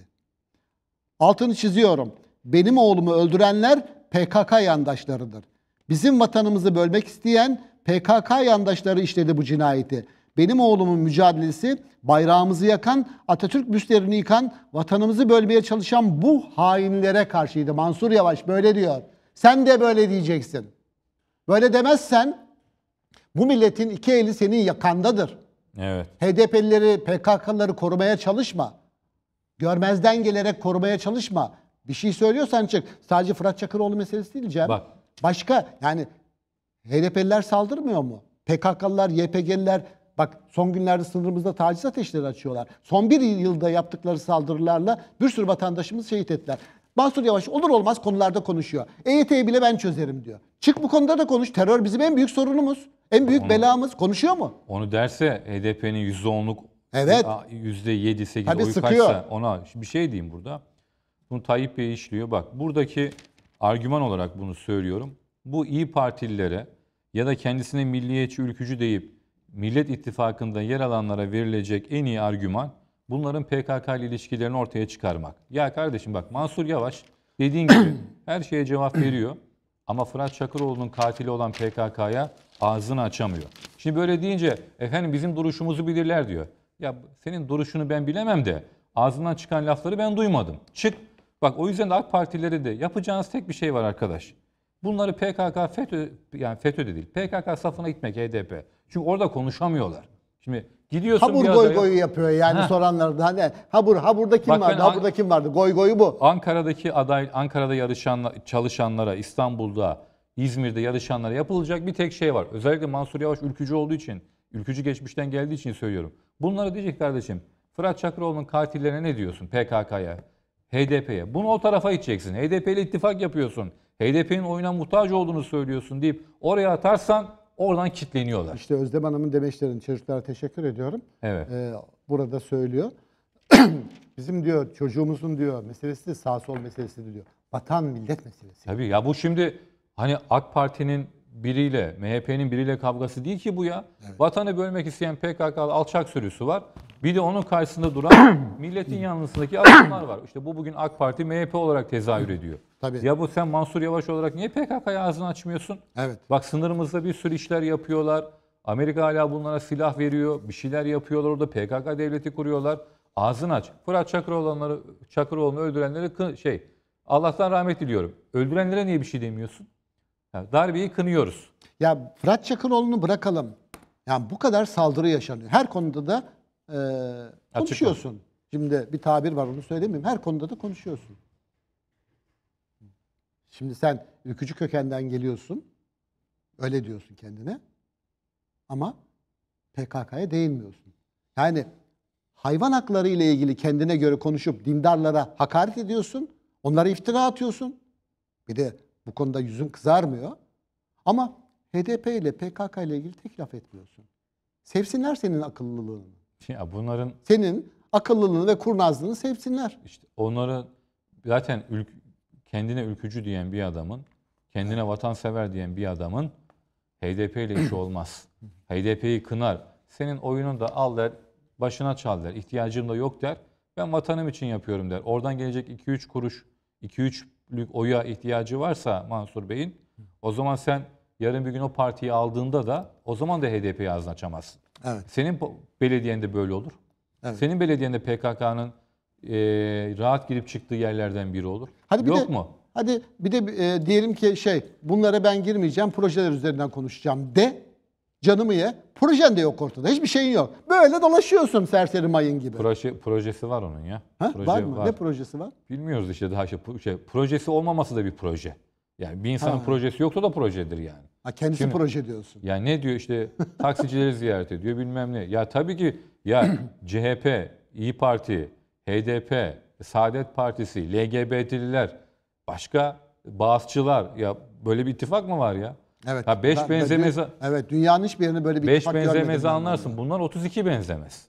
Altını çiziyorum. Benim oğlumu öldürenler PKK yandaşlarıdır. Bizim vatanımızı bölmek isteyen PKK yandaşları işledi bu cinayeti. Benim oğlumun mücadelesi bayrağımızı yakan, Atatürk büstlerini yıkan, vatanımızı bölmeye çalışan bu hainlere karşıydı. Mansur Yavaş böyle diyor. Sen de böyle diyeceksin. Böyle demezsen bu milletin iki eli senin yakandadır. Evet. HDP'lileri, PKK'lıları korumaya çalışma. Görmezden gelerek korumaya çalışma. Bir şey söylüyorsan çık. Sadece Fırat Çakıroğlu meselesi değil Cem. Bak. Başka yani HDP'liler saldırmıyor mu? PKK'lılar, YPG'liler bak son günlerde sınırımızda taciz ateşleri açıyorlar. Son bir yılda yaptıkları saldırılarla bir sürü vatandaşımız şehit ettiler. Mansur Yavaş olur olmaz konularda konuşuyor. EYT'yi bile ben çözerim diyor. Çık bu konuda da konuş. Terör bizim en büyük sorunumuz. En büyük onu, belamız. Konuşuyor mu? Onu derse HDP'nin e %10'luk Evet. %7-8 Tabii oy sıkıyor. kaçsa ona bir şey diyeyim burada. Bunu Tayyip Bey işliyor. Bak buradaki argüman olarak bunu söylüyorum. Bu iyi Partililere ya da kendisine milliyetçi, ülkücü deyip Millet İttifakı'nda yer alanlara verilecek en iyi argüman bunların PKK ile ilişkilerini ortaya çıkarmak. Ya kardeşim bak Mansur Yavaş dediğin gibi *clears throat* her şeye cevap veriyor. Ama Fırat Çakıroğlu'nun katili olan PKK'ya ağzını açamıyor. Şimdi böyle deyince efendim bizim duruşumuzu bilirler diyor. Ya senin duruşunu ben bilemem de ağzından çıkan lafları ben duymadım. Çık. Bak o yüzden de AK Partileri de yapacağınız tek bir şey var arkadaş. Bunları PKK, FETÖ, yani FETÖ de değil, PKK safına gitmek, HDP. Çünkü orada konuşamıyorlar. Şimdi Gidiyorsun habur bir goy goyu yapıyor yani ha. soranlarda hani habur haburda kim Bak vardı? Ben, haburda kim vardı? Goy goyu bu. Ankara'daki aday Ankara'da yarışan çalışanlara, İstanbul'da, İzmir'de yarışanlara yapılacak bir tek şey var. Özellikle Mansur Yavaş ülkücü olduğu için, ülkücü geçmişten geldiği için söylüyorum. Bunlara diyecek kardeşim Fırat Çakıroğlu'nun katillerine ne diyorsun? PKK'ya, HDP'ye. Bunu o tarafa iteceksin. HDP ile ittifak yapıyorsun. HDP'nin oyuna muhtaç olduğunu söylüyorsun deyip oraya atarsan oradan kitleniyorlar. İşte Özlem Hanım'ın demeçlerini çocuklara teşekkür ediyorum. Evet. Ee, burada söylüyor. *clears throat* Bizim diyor çocuğumuzun diyor meselesi sağ sol meselesi diyor. Vatan millet meselesi. Tabii ya bu şimdi hani AK Parti'nin biriyle, MHP'nin biriyle kavgası değil ki bu ya. Evet. Vatanı bölmek isteyen PKK alçak sürüsü var. Bir de onun karşısında duran *coughs* milletin yanlısındaki adamlar var. İşte bu bugün AK Parti MHP olarak tezahür ediyor. Tabii. Ya bu sen Mansur Yavaş olarak niye PKK'ya ağzını açmıyorsun? Evet. Bak sınırımızda bir sürü işler yapıyorlar. Amerika hala bunlara silah veriyor. Bir şeyler yapıyorlar orada. PKK devleti kuruyorlar. Ağzını aç. Fırat Çakıroğlu'nu Çakıroğlu'nu öldürenleri şey Allah'tan rahmet diliyorum. Öldürenlere niye bir şey demiyorsun? Darbeyi kınıyoruz. Ya Fırat Çakıroğlu'nu bırakalım. Yani bu kadar saldırı yaşanıyor. Her konuda da e, konuşuyorsun. Açık Şimdi bir tabir var onu söylemeyeyim. Her konuda da konuşuyorsun. Şimdi sen ülkücü kökenden geliyorsun. Öyle diyorsun kendine. Ama PKK'ya değinmiyorsun. Yani hayvan hakları ile ilgili kendine göre konuşup dindarlara hakaret ediyorsun. Onlara iftira atıyorsun. Bir de bu konuda yüzün kızarmıyor. Ama HDP ile PKK ile ilgili tek laf etmiyorsun. Sevsinler senin akıllılığını. Ya bunların senin akıllılığını ve kurnazlığını sevsinler. İşte onlara zaten ülk, kendine ülkücü diyen bir adamın, kendine vatansever diyen bir adamın HDP ile işi *clears throat* olmaz. HDP'yi kınar. Senin oyunu da al der, başına çal der. ihtiyacın da yok der. Ben vatanım için yapıyorum der. Oradan gelecek 2-3 kuruş, 2-3 oya ihtiyacı varsa Mansur Bey'in o zaman sen yarın bir gün o partiyi aldığında da o zaman da HDP'yi ağzını açamazsın. Evet. Senin belediyende böyle olur. Evet. Senin belediyende PKK'nın e, rahat girip çıktığı yerlerden biri olur. Hadi bir Yok de, mu? Hadi bir de e, diyelim ki şey bunlara ben girmeyeceğim projeler üzerinden konuşacağım de Canımı ye. Projen de yok ortada. Hiçbir şeyin yok. Böyle dolaşıyorsun serseri mayın gibi. Proje, projesi var onun ya. Ha? Proje var mı? Var. Ne projesi var? Bilmiyoruz işte daha şey, şey projesi olmaması da bir proje. Yani bir insanın ha. projesi yoksa da projedir yani. Ha kendisi Şimdi, proje diyorsun. Ya ne diyor işte *laughs* taksicileri ziyaret ediyor bilmem ne. Ya tabii ki ya CHP, *clears throat* İyi Parti, HDP, Saadet Partisi, LGBT'liler, başka bağızçılar ya böyle bir ittifak mı var ya? Evet. Ha 5 benzemez. Evet dünyanın hiçbir yerinde böyle bir 5 benzemez anlarsın. Yani. Bunlar 32 benzemez.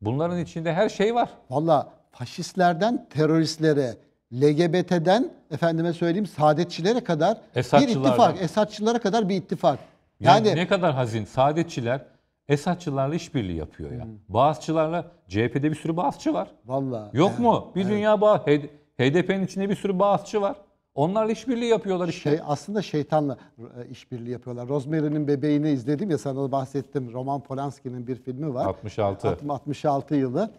Bunların içinde her şey var. Valla faşistlerden teröristlere, LGBT'den efendime söyleyeyim saadetçilere kadar bir ittifak, Esatçılara kadar bir ittifak. Yani, yani ne kadar hazin saadetçiler Esatçılarla işbirliği yapıyor ya. Hı. Hmm. Bağızçılarla CHP'de bir sürü bağızçı var. Valla. Yok evet, mu? Bir evet. dünya bağ HDP'nin içinde bir sürü bağızçı var. Onlar işbirliği yapıyorlar işte. Şey, aslında şeytanla e, işbirliği yapıyorlar. Rosemary'nin bebeğini izledim ya sana da bahsettim. Roman Polanski'nin bir filmi var. 66. 66 yılı,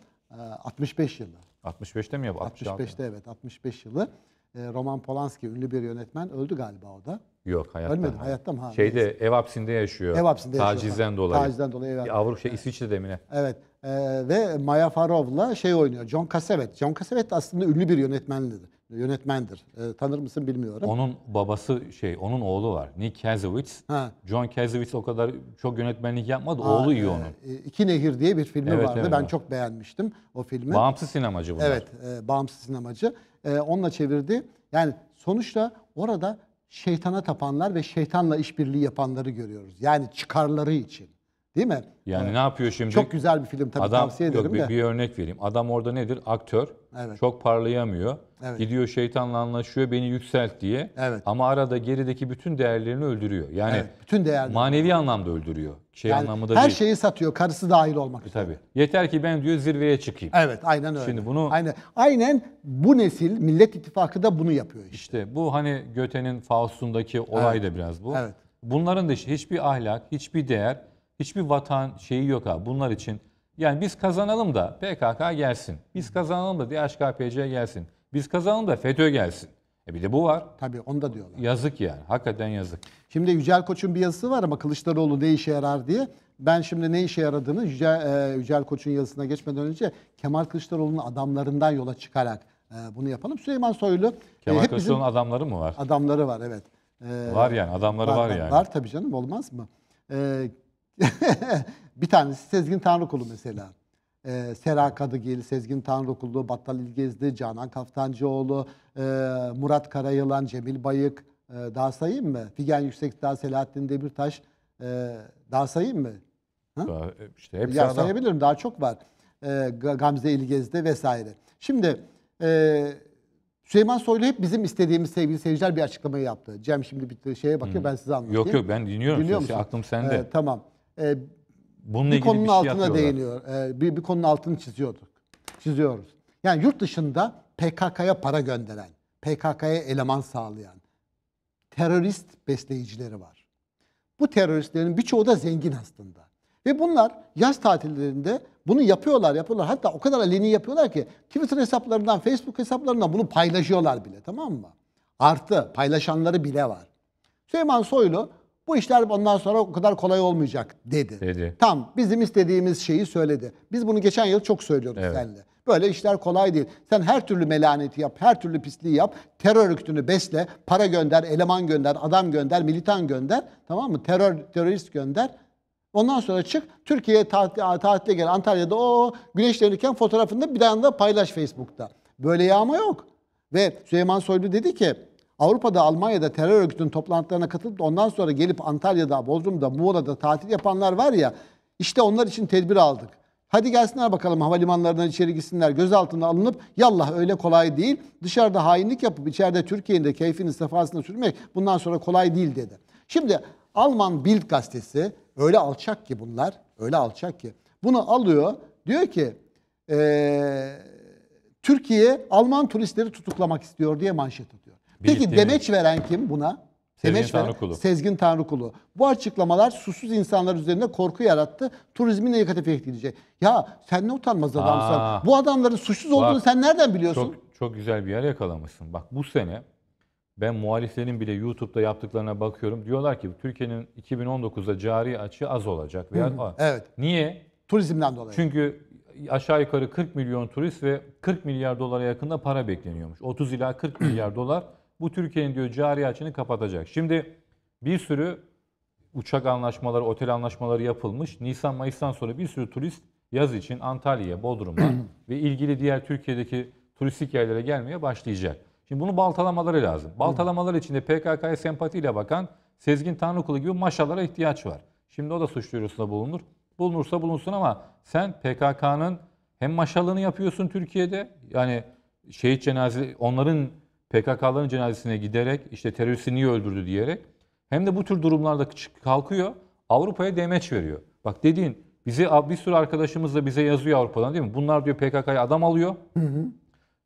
65 e, yılı. 65'te mi yap? 66. 65'te evet 65 yılı. E, Roman Polanski ünlü bir yönetmen öldü galiba o da. Yok hayatta. Ölmedi hayatta mı? Ha, Şeyde ev hapsinde yaşıyor. Ev hapsinde yaşıyor. Tacizden dolayı. Tacizden dolayı ev hapsinde. Avrupa şey İsviçre demine. Evet. E, ve Maya Farov'la şey oynuyor. John Cassavet. John Cassavet aslında ünlü bir yönetmenlidir. Yönetmendir. E, tanır mısın bilmiyorum. Onun babası şey, onun oğlu var. Nick Kazowitz. Ha. John Kazowitz o kadar çok yönetmenlik yapmadı. Ha, oğlu e, iyi e, İki Nehir diye bir filmi evet, vardı. Evet, ben çok beğenmiştim o filmi. Bağımsız sinemacı bunlar. Evet, e, bağımsız sinemacı. E, onunla çevirdi. Yani sonuçta orada şeytana tapanlar ve şeytanla işbirliği yapanları görüyoruz. Yani çıkarları için. Değil mi? Yani evet. ne yapıyor şimdi? Çok güzel bir film tabii Adam, tavsiye ederim yok, de. Bir, bir örnek vereyim. Adam orada nedir? Aktör. Evet. Çok parlayamıyor. Evet. Gidiyor şeytanla anlaşıyor beni yükselt diye. Evet. Ama arada gerideki bütün değerlerini öldürüyor. Yani evet, bütün değerleri. manevi anlamda öldürüyor. Şey yani anlamında her değil. Her şeyi satıyor karısı dahil olmak üzere. Tabii. Yeter ki ben diyor zirveye çıkayım. Evet aynen öyle. Şimdi bunu Aynen aynen bu nesil Millet İttifakı da bunu yapıyor işte. İşte bu hani Göte'nin Faust'undaki olay evet. da biraz bu. Evet. Bunların da hiçbir ahlak, hiçbir değer Hiçbir vatan şeyi yok abi. Bunlar için yani biz kazanalım da PKK gelsin. Biz kazanalım da DHKPC gelsin. Biz kazanalım da FETÖ gelsin. E bir de bu var. Tabii onu da diyorlar. Yazık yani. Hakikaten yazık. Şimdi Yücel Koç'un bir yazısı var ama Kılıçdaroğlu ne işe yarar diye. Ben şimdi ne işe yaradığını Yücel, e, Yücel Koç'un yazısına geçmeden önce Kemal Kılıçdaroğlu'nun adamlarından yola çıkarak e, bunu yapalım. Süleyman Soylu... E, Kemal e, Kılıçdaroğlu'nun adamları mı var? Adamları var evet. E, var yani adamları var, var yani. Var tabii canım olmaz mı? E, *laughs* bir tanesi Sezgin Tanrıkulu mesela. Ee, Sera Kadıgil, Sezgin Tanrıkulu, Battal İlgezdi, Canan Kaftancıoğlu, e, Murat Karayılan, Cemil Bayık, e, daha sayayım mı? Figen Yüksek, daha Selahattin Demirtaş, e, daha sayayım mı? Hı? Daha, e, işte hepsi ya, sayabilirim, daha çok var. E, Gamze İlgezdi vesaire. Şimdi e, Süleyman Soylu hep bizim istediğimiz sevgili seyirciler bir açıklamayı yaptı. Cem şimdi bir şeye bakıyor, hmm. ben size anlatayım. Yok yok, ben dinliyorum. Dinliyor musun? Aklım sende. E, tamam e, Bununla bir konunun bir şey altına yapıyorlar. değiniyor. E, bir, bir konunun altını çiziyorduk. Çiziyoruz. Yani yurt dışında PKK'ya para gönderen, PKK'ya eleman sağlayan terörist besleyicileri var. Bu teröristlerin birçoğu da zengin aslında. Ve bunlar yaz tatillerinde bunu yapıyorlar, yapıyorlar. Hatta o kadar aleni yapıyorlar ki Twitter hesaplarından, Facebook hesaplarından bunu paylaşıyorlar bile tamam mı? Artı paylaşanları bile var. Süleyman Soylu bu işler ondan sonra o kadar kolay olmayacak dedi. Dedi. Tam bizim istediğimiz şeyi söyledi. Biz bunu geçen yıl çok söylüyorduk evet. seninle. Böyle işler kolay değil. Sen her türlü melaneti yap, her türlü pisliği yap, terör örgütünü besle, para gönder, eleman gönder, adam gönder, militan gönder, tamam mı? Terör terörist gönder. Ondan sonra çık Türkiye'ye tatil, tatile gel Antalya'da o güneşlenirken fotoğrafını bir daha paylaş Facebook'ta. Böyle yağma yok. Ve Süleyman Soylu dedi ki Avrupa'da, Almanya'da terör örgütünün toplantılarına katılıp ondan sonra gelip Antalya'da, Bodrum'da, Muğla'da tatil yapanlar var ya işte onlar için tedbir aldık. Hadi gelsinler bakalım havalimanlarından içeri gitsinler. Gözaltına alınıp yallah öyle kolay değil. Dışarıda hainlik yapıp içeride Türkiye'nin de keyfini sefasını sürmek bundan sonra kolay değil dedi. Şimdi Alman Bild gazetesi öyle alçak ki bunlar. Öyle alçak ki. Bunu alıyor diyor ki ee, Türkiye Alman turistleri tutuklamak istiyor diye manşet atıyor. Peki demeç veren kim buna? Sezgin Demeç veren Tanrıkulu. Sezgin Tanrıkulu. Bu açıklamalar susuz insanlar üzerinde korku yarattı. Turizmi negatif etkileyecek. Ya sen ne utanmaz adamsın. Bu adamların suçsuz olduğunu sen nereden biliyorsun? Çok, çok güzel bir yer yakalamışsın. Bak bu sene ben muhaliflerin bile YouTube'da yaptıklarına bakıyorum. Diyorlar ki Türkiye'nin 2019'da cari açığı az olacak. Veya Hı hı, evet. Niye? Turizmden dolayı. Çünkü aşağı yukarı 40 milyon turist ve 40 milyar dolara yakında para bekleniyormuş. 30 ila 40 milyar dolar bu Türkiye'nin diyor cari açını kapatacak. Şimdi bir sürü uçak anlaşmaları, otel anlaşmaları yapılmış. Nisan Mayıs'tan sonra bir sürü turist yaz için Antalya'ya, Bodrum'a *clears throat* ve ilgili diğer Türkiye'deki turistik yerlere gelmeye başlayacak. Şimdi bunu baltalamaları lazım. Baltalamalar içinde de PKK'ya sempatiyle bakan Sezgin Tanrıkulu gibi maşalara ihtiyaç var. Şimdi o da suç duyurusunda bulunur. Bulunursa bulunsun ama sen PKK'nın hem maşalını yapıyorsun Türkiye'de yani şehit cenaze onların PKK'ların cenazesine giderek işte teröristi niye öldürdü diyerek hem de bu tür durumlarda kalkıyor Avrupa'ya demeç veriyor. Bak dediğin bize bir sürü arkadaşımız da bize yazıyor Avrupa'dan değil mi? Bunlar diyor PKK'ya adam alıyor. Hı hı.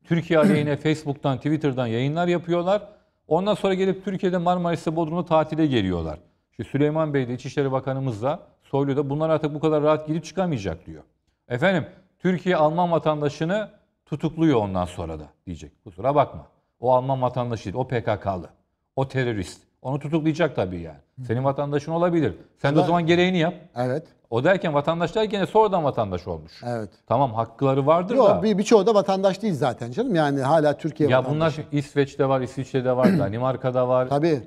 Türkiye aleyhine *clears throat* Facebook'tan, Twitter'dan yayınlar yapıyorlar. Ondan sonra gelip Türkiye'de Marmaris'te Bodrum'da tatile geliyorlar. İşte Süleyman Bey de İçişleri Bakanımız da söylüyor da bunlar artık bu kadar rahat girip çıkamayacak diyor. Efendim Türkiye Alman vatandaşını tutukluyor ondan sonra da diyecek. Kusura bakma. O Alman vatandaşı değil. O PKK'lı. O terörist. Onu tutuklayacak tabii yani. Senin vatandaşın olabilir. Sen de o zaman gereğini yap. Evet. O derken vatandaşlar gene sonradan vatandaş olmuş. Evet. Tamam hakları vardır da. bir, birçoğu da vatandaş değil zaten canım. Yani hala Türkiye ya bunlar vatandaşı. şimdi İsveç'te var, İsviçre'de var, *clears throat* Danimarka'da var. Tabii.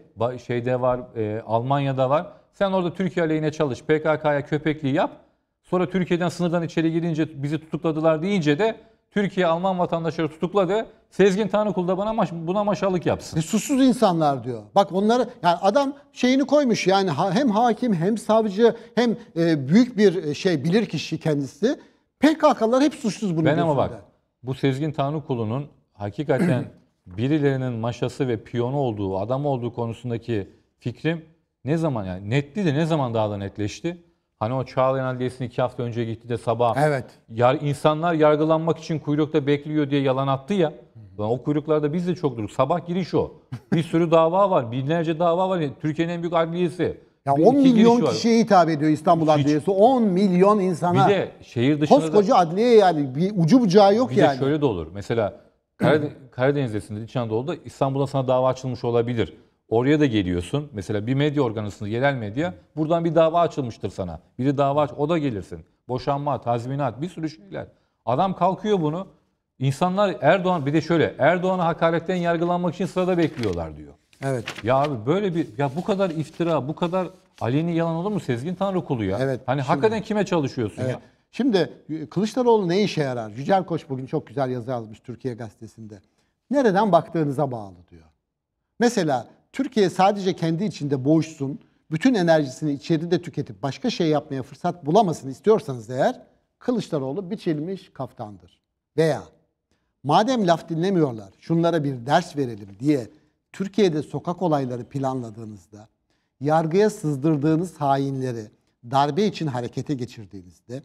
şeyde var, e, Almanya'da var. Sen orada Türkiye aleyhine çalış. PKK'ya köpekliği yap. Sonra Türkiye'den sınırdan içeri girince bizi tutukladılar deyince de Türkiye Alman vatandaşları tutukladı. Sezgin Tanrıkul da bana maş, buna maşalık yapsın. E, susuz insanlar diyor. Bak onları yani adam şeyini koymuş yani hem hakim hem savcı hem e, büyük bir e, şey bilir kişi kendisi. PKK'lar hep suçsuz bunun Ben ama bak bu Sezgin Tanrıkul'unun hakikaten *clears throat* birilerinin maşası ve piyonu olduğu, adam olduğu konusundaki fikrim ne zaman yani netti de ne zaman daha da netleşti? Hani o Çağlayan Adliyesi'nin iki hafta önce gitti de sabah. Evet. Yar, insanlar yargılanmak için kuyrukta bekliyor diye yalan attı ya. Lan o kuyruklarda biz de çok durduk. Sabah giriş o. Bir sürü dava var. Binlerce dava var. Türkiye'nin en büyük adliyesi. Ya bir 10 milyon kişiye hitap ediyor İstanbul Hiç. Adliyesi. 10 milyon insana. Bir de şehir dışında Koskoca da, adliye yani. Bir ucu bucağı yok bir yani. Bir de şöyle de olur. Mesela Karadeniz, Karadeniz'de, İç Anadolu'da İstanbul'da sana dava açılmış olabilir. Oraya da geliyorsun. Mesela bir medya organısını yerel medya buradan bir dava açılmıştır sana. Biri dava aç o da gelirsin. Boşanma, tazminat bir sürü şeyler. Adam kalkıyor bunu. İnsanlar Erdoğan bir de şöyle Erdoğan'a hakaretten yargılanmak için sırada bekliyorlar diyor. Evet. Ya abi böyle bir ya bu kadar iftira, bu kadar aleni yalan olur mu Sezgin Tanrıkulu ya? Evet. Hani şimdi, hakikaten kime çalışıyorsun evet. ya? Şimdi e, Kılıçdaroğlu ne işe yarar? Yücel Koç bugün çok güzel yazı yazmış Türkiye Gazetesi'nde. Nereden baktığınıza bağlı diyor. Mesela Türkiye sadece kendi içinde boğuşsun, bütün enerjisini içeride tüketip başka şey yapmaya fırsat bulamasını istiyorsanız eğer, Kılıçdaroğlu biçilmiş kaftandır. Veya madem laf dinlemiyorlar, şunlara bir ders verelim diye Türkiye'de sokak olayları planladığınızda, yargıya sızdırdığınız hainleri darbe için harekete geçirdiğinizde,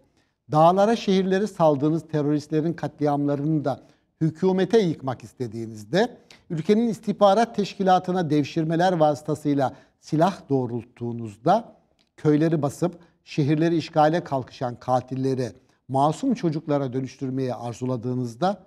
dağlara şehirleri saldığınız teröristlerin katliamlarını da hükümete yıkmak istediğinizde, ülkenin istihbarat teşkilatına devşirmeler vasıtasıyla silah doğrulttuğunuzda, köyleri basıp şehirleri işgale kalkışan katilleri masum çocuklara dönüştürmeyi arzuladığınızda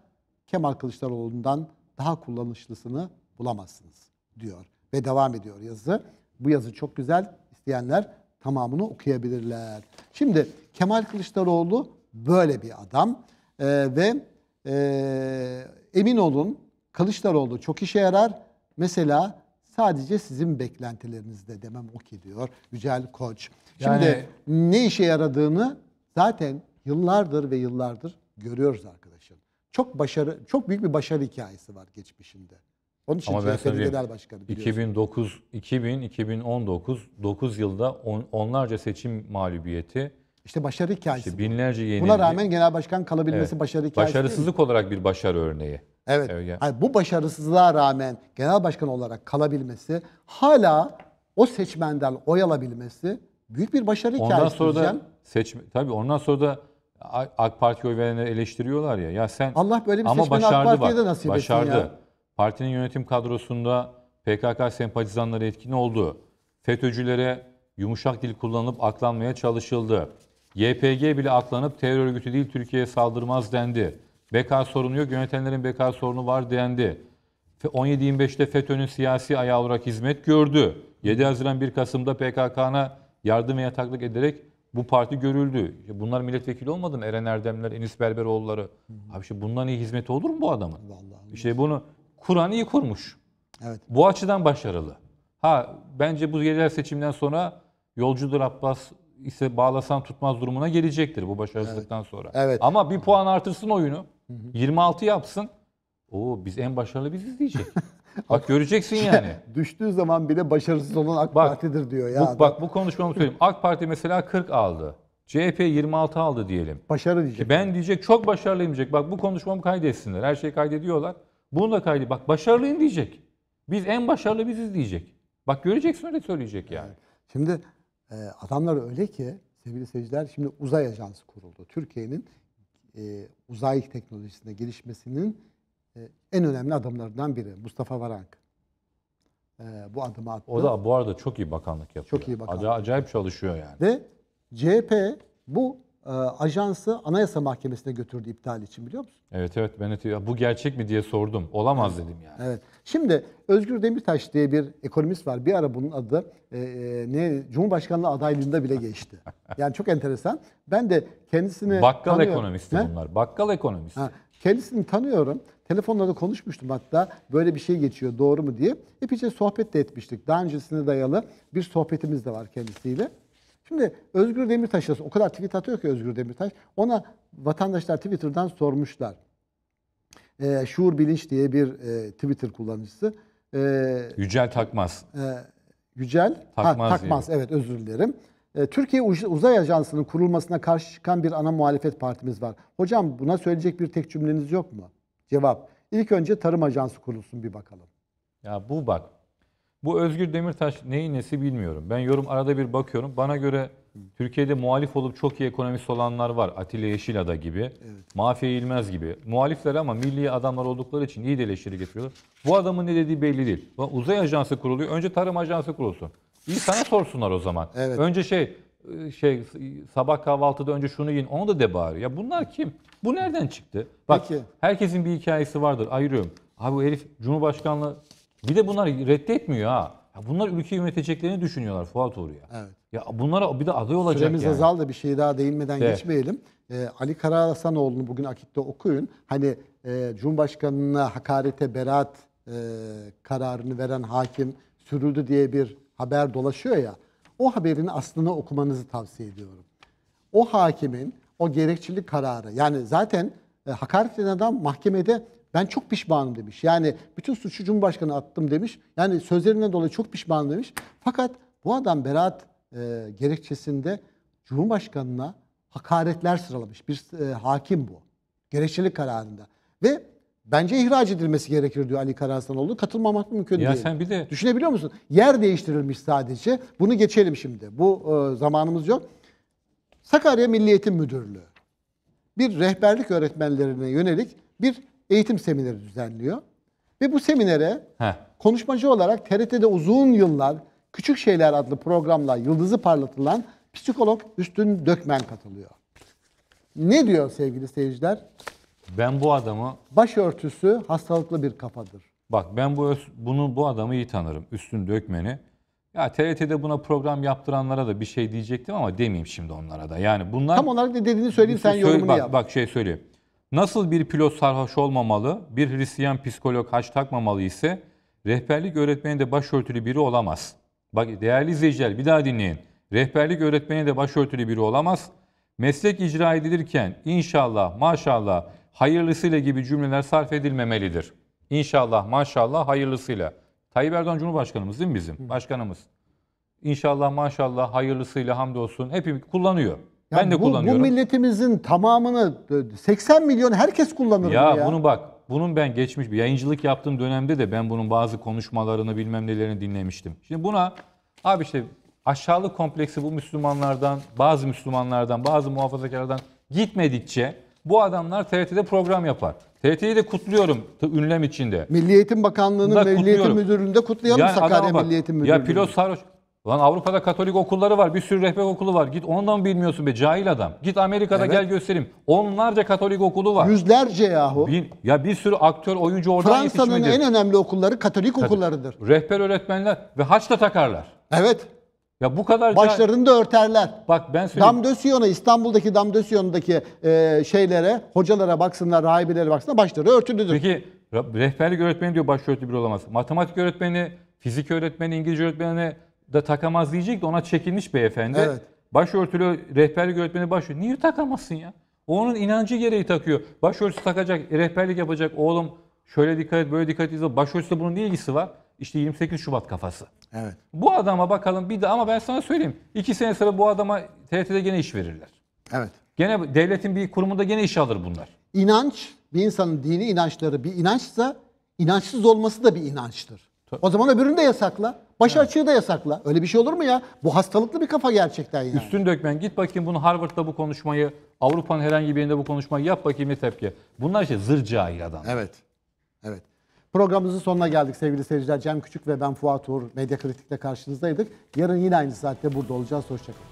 Kemal Kılıçdaroğlu'ndan daha kullanışlısını bulamazsınız diyor. Ve devam ediyor yazı. Bu yazı çok güzel. İsteyenler tamamını okuyabilirler. Şimdi Kemal Kılıçdaroğlu böyle bir adam ee, ve e, emin olun Kılıçdaroğlu çok işe yarar. Mesela sadece sizin beklentilerinizde demem o ki diyor Yücel Koç. Şimdi ne işe yaradığını zaten yıllardır ve yıllardır görüyoruz arkadaşım. Çok başarı, çok büyük bir başarı hikayesi var geçmişinde. Onun için Ama ben Genel Başkanı 2009, 2000, 2019, 9 yılda on, onlarca seçim mağlubiyeti, işte başarı hikayesi. İşte binlerce yenildi. Buna rağmen genel başkan kalabilmesi evet. başarı hikayesi. Başarısızlık değil. olarak bir başarı örneği. Evet. evet. Hayır, bu başarısızlığa rağmen genel başkan olarak kalabilmesi, hala o seçmenden oy alabilmesi büyük bir başarı ondan hikayesi. Ondan sonra da seçme tabii ondan sonra da AK Parti oy verenleri eleştiriyorlar ya. Ya sen Allah böyle bir ama seçmeni AK Parti'ye de nasip başardı. etsin ya. Partinin yönetim kadrosunda PKK sempatizanları etkin oldu. FETÖ'cülere yumuşak dil kullanılıp aklanmaya çalışıldı. YPG bile aklanıp terör örgütü değil Türkiye'ye saldırmaz dendi. Beka sorunu yok, yönetenlerin beka sorunu var dendi. 17-25'te FETÖ'nün siyasi ayağı olarak hizmet gördü. 7 Haziran 1 Kasım'da PKK'na yardım ve yataklık ederek bu parti görüldü. Bunlar milletvekili olmadı mı? Eren Erdemler, Enis Berberoğulları. Abi işte bundan iyi hizmet olur mu bu adamın? Vallahi. İşte bunu Kur'an iyi kurmuş. Evet. Bu açıdan başarılı. Ha bence bu yerel seçimden sonra yolcudur Abbas ise bağlasan tutmaz durumuna gelecektir bu başarısızlıktan evet. sonra. Evet. Ama bir puan artırsın oyunu. Hı hı. 26 yapsın. Oo biz en başarılı biziz diyecek. *laughs* Bak göreceksin yani. *laughs* Düştüğü zaman bile başarısız olan AK bak, Parti'dir diyor ya. Bu, bak bu konuşmamı söyleyeyim. AK Parti mesela 40 aldı. CHP 26 aldı diyelim. Başarı diyecek. Ben diyecek çok başarılıyım diyecek. Bak bu konuşmamı kaydetsinler. Her şeyi kaydediyorlar. Bunu da kaydı. Bak başarılıyım diyecek. Biz en başarılı biziz diyecek. Bak göreceksin öyle söyleyecek yani. Şimdi ee, adamlar öyle ki sevgili seyirciler şimdi uzay ajansı kuruldu. Türkiye'nin e, uzay teknolojisinde gelişmesinin e, en önemli adamlarından biri Mustafa Varank. E, bu adımı attı. O da bu arada çok iyi bakanlık yapıyor. Çok iyi bakanlık. Acayip çalışıyor yani. Ve CHP bu e, ajansı Anayasa Mahkemesi'ne götürdü iptal için biliyor musun? Evet evet ben de, bu gerçek mi diye sordum. Olamaz evet. dedim yani. Evet. Şimdi Özgür Demirtaş diye bir ekonomist var. Bir ara bunun adı e, e, ne Cumhurbaşkanlığı adaylığında bile geçti. *laughs* yani çok enteresan. Ben de kendisini Bakkal tanıyorum. ekonomisti bunlar. Bakkal ekonomisti. Ha. Kendisini tanıyorum. Telefonla da konuşmuştum hatta böyle bir şey geçiyor doğru mu diye. Epeyce sohbet de etmiştik. Daha öncesine dayalı bir sohbetimiz de var kendisiyle. Şimdi Özgür Demirtaş'a o kadar tweet atıyor ki Özgür Demirtaş. Ona vatandaşlar Twitter'dan sormuşlar. E, Şuur Bilinç diye bir e, Twitter kullanıcısı. E, Yücel Takmaz. E, Yücel Takmaz, ha, Takmaz evet özür dilerim. E, Türkiye Uzay Ajansı'nın kurulmasına karşı çıkan bir ana muhalefet partimiz var. Hocam buna söyleyecek bir tek cümleniz yok mu? Cevap. İlk önce Tarım Ajansı kurulsun bir bakalım. Ya bu bak bu Özgür Demirtaş neyin nesi bilmiyorum. Ben yorum arada bir bakıyorum. Bana göre Türkiye'de muhalif olup çok iyi ekonomist olanlar var. Atilla Yeşilada gibi, evet. Mafiye İlmez gibi. Muhalifler ama milli adamlar oldukları için iyi de eleştiri getiriyorlar. Bu adamın ne dediği belli değil. Uzay ajansı kuruluyor. Önce tarım ajansı kurulsun. sana sorsunlar o zaman. Evet. Önce şey şey sabah kahvaltıda önce şunu yiyin onu da de bari. Ya bunlar kim? Bu nereden çıktı? Bak Peki. herkesin bir hikayesi vardır. Ayırıyorum. Abi bu herif Cumhurbaşkanlığı bir de bunlar reddetmiyor ha. Ya bunlar ülkeyi yöneteceklerini düşünüyorlar Fuat Uğur Evet. Ya bunlara bir de aday olacak Süremiz yani. azal da bir şey daha değinmeden De. geçmeyelim. Ee, Ali Karahasanoğlu'nu bugün Akit'te okuyun. Hani e, Cumhurbaşkanı'na hakarete beraat e, kararını veren hakim sürüldü diye bir haber dolaşıyor ya. O haberin aslını okumanızı tavsiye ediyorum. O hakimin o gerekçilik kararı yani zaten e, hakaret eden adam mahkemede ben çok pişmanım demiş. Yani bütün suçu Cumhurbaşkanı attım demiş. Yani sözlerinden dolayı çok pişmanım demiş. Fakat bu adam beraat e, gerekçesinde Cumhurbaşkanı'na hakaretler sıralamış. Bir e, hakim bu. Gerekçeli kararında. Ve bence ihraç edilmesi gerekir diyor Ali Karahanlıoğlu. Katılmamak mümkün ya değil. Sen bir de... Düşünebiliyor musun? Yer değiştirilmiş sadece. Bunu geçelim şimdi. Bu e, zamanımız yok. Sakarya Milli Eğitim Müdürlüğü bir rehberlik öğretmenlerine yönelik bir eğitim semineri düzenliyor. Ve bu seminere Heh. konuşmacı olarak TRT'de uzun yıllar Küçük Şeyler adlı programla yıldızı parlatılan psikolog Üstün Dökmen katılıyor. Ne diyor sevgili seyirciler? Ben bu adamı... Başörtüsü hastalıklı bir kafadır. Bak ben bu bunu bu adamı iyi tanırım. Üstün Dökmen'i. Ya TRT'de buna program yaptıranlara da bir şey diyecektim ama demeyeyim şimdi onlara da. Yani bunlar... Tam olarak ne dediğini söyleyeyim şey sen söyle, yorumunu bak, yap. Bak şey söyleyeyim. Nasıl bir pilot sarhoş olmamalı, bir Hristiyan psikolog haç takmamalı ise rehberlik öğretmeni de başörtülü biri olamaz. Bak değerli izleyiciler bir daha dinleyin. Rehberlik öğretmeni de başörtülü biri olamaz. Meslek icra edilirken inşallah, maşallah, hayırlısıyla gibi cümleler sarf edilmemelidir. İnşallah, maşallah, hayırlısıyla. Tayyip Erdoğan Cumhurbaşkanımız değil mi bizim? Başkanımız. İnşallah, maşallah, hayırlısıyla hamdolsun. Hepimiz kullanıyor. Yani ben de bu, kullanıyorum. Bu milletimizin tamamını 80 e, milyon herkes kullanır ya, bunu ya. bunu bak bunun ben geçmiş bir yayıncılık yaptığım dönemde de ben bunun bazı konuşmalarını bilmem nelerini dinlemiştim. Şimdi buna abi işte aşağılık kompleksi bu Müslümanlardan, bazı Müslümanlardan, bazı muhafazakarlardan gitmedikçe bu adamlar TRT'de program yapar. TRT'yi de kutluyorum ünlem içinde. Milli Eğitim Bakanlığı'nın ve Milli Eğitim Müdürlüğü'nde kutlayalım yani Sakarya bak, Milli Eğitim Müdürlüğü'nü. Ya pilot sarhoş. Ulan Avrupa'da Katolik okulları var. Bir sürü rehber okulu var. Git ondan bilmiyorsun be cahil adam. Git Amerika'da Evet. gel göstereyim. Onlarca Katolik okulu var. Yüzlerce yahu. Bin- ya bir sürü aktör, oyuncu oradan Fransa'nın en önemli okulları Katolik okullarıdır. Rehber öğretmenler ve haç da takarlar. Evet. Ya bu kadar cahil- Başlarını da örterler. Bak ben söyleyeyim. Damdösiyon'a İstanbul'daki Damdösiyon'daki e, şeylere, hocalara baksınlar, rahibelere baksınlar başları örtülüdür. Peki re- rehberlik öğretmeni diyor başörtülü bir olamaz. Matematik öğretmeni, fizik öğretmeni, İngilizce öğretmeni, da takamaz diyecek de ona çekinmiş beyefendi. Evet. Başörtülü rehberlik öğretmeni başlıyor. Niye takamazsın ya? onun inancı gereği takıyor. Başörtüsü takacak, rehberlik yapacak. Oğlum şöyle dikkat et, böyle dikkat et. Başörtüsü bunun ne ilgisi var? İşte 28 Şubat kafası. Evet. Bu adama bakalım bir de ama ben sana söyleyeyim. iki sene sonra bu adama TRT'de gene iş verirler. Evet. Gene devletin bir kurumunda gene iş alır bunlar. İnanç, bir insanın dini inançları bir inançsa inançsız olması da bir inançtır. O zaman öbürünü de yasakla. Baş evet. açığı da yasakla. Öyle bir şey olur mu ya? Bu hastalıklı bir kafa gerçekten yani. Üstün dökmen. Git bakayım bunu Harvard'da bu konuşmayı, Avrupa'nın herhangi bir yerinde bu konuşmayı yap bakayım ne tepki. Bunlar işte zır cahil adam. Evet. Evet. Programımızın sonuna geldik sevgili seyirciler. Cem Küçük ve ben Fuat Uğur. Medya Kritik'te karşınızdaydık. Yarın yine aynı saatte burada olacağız. Hoşçakalın.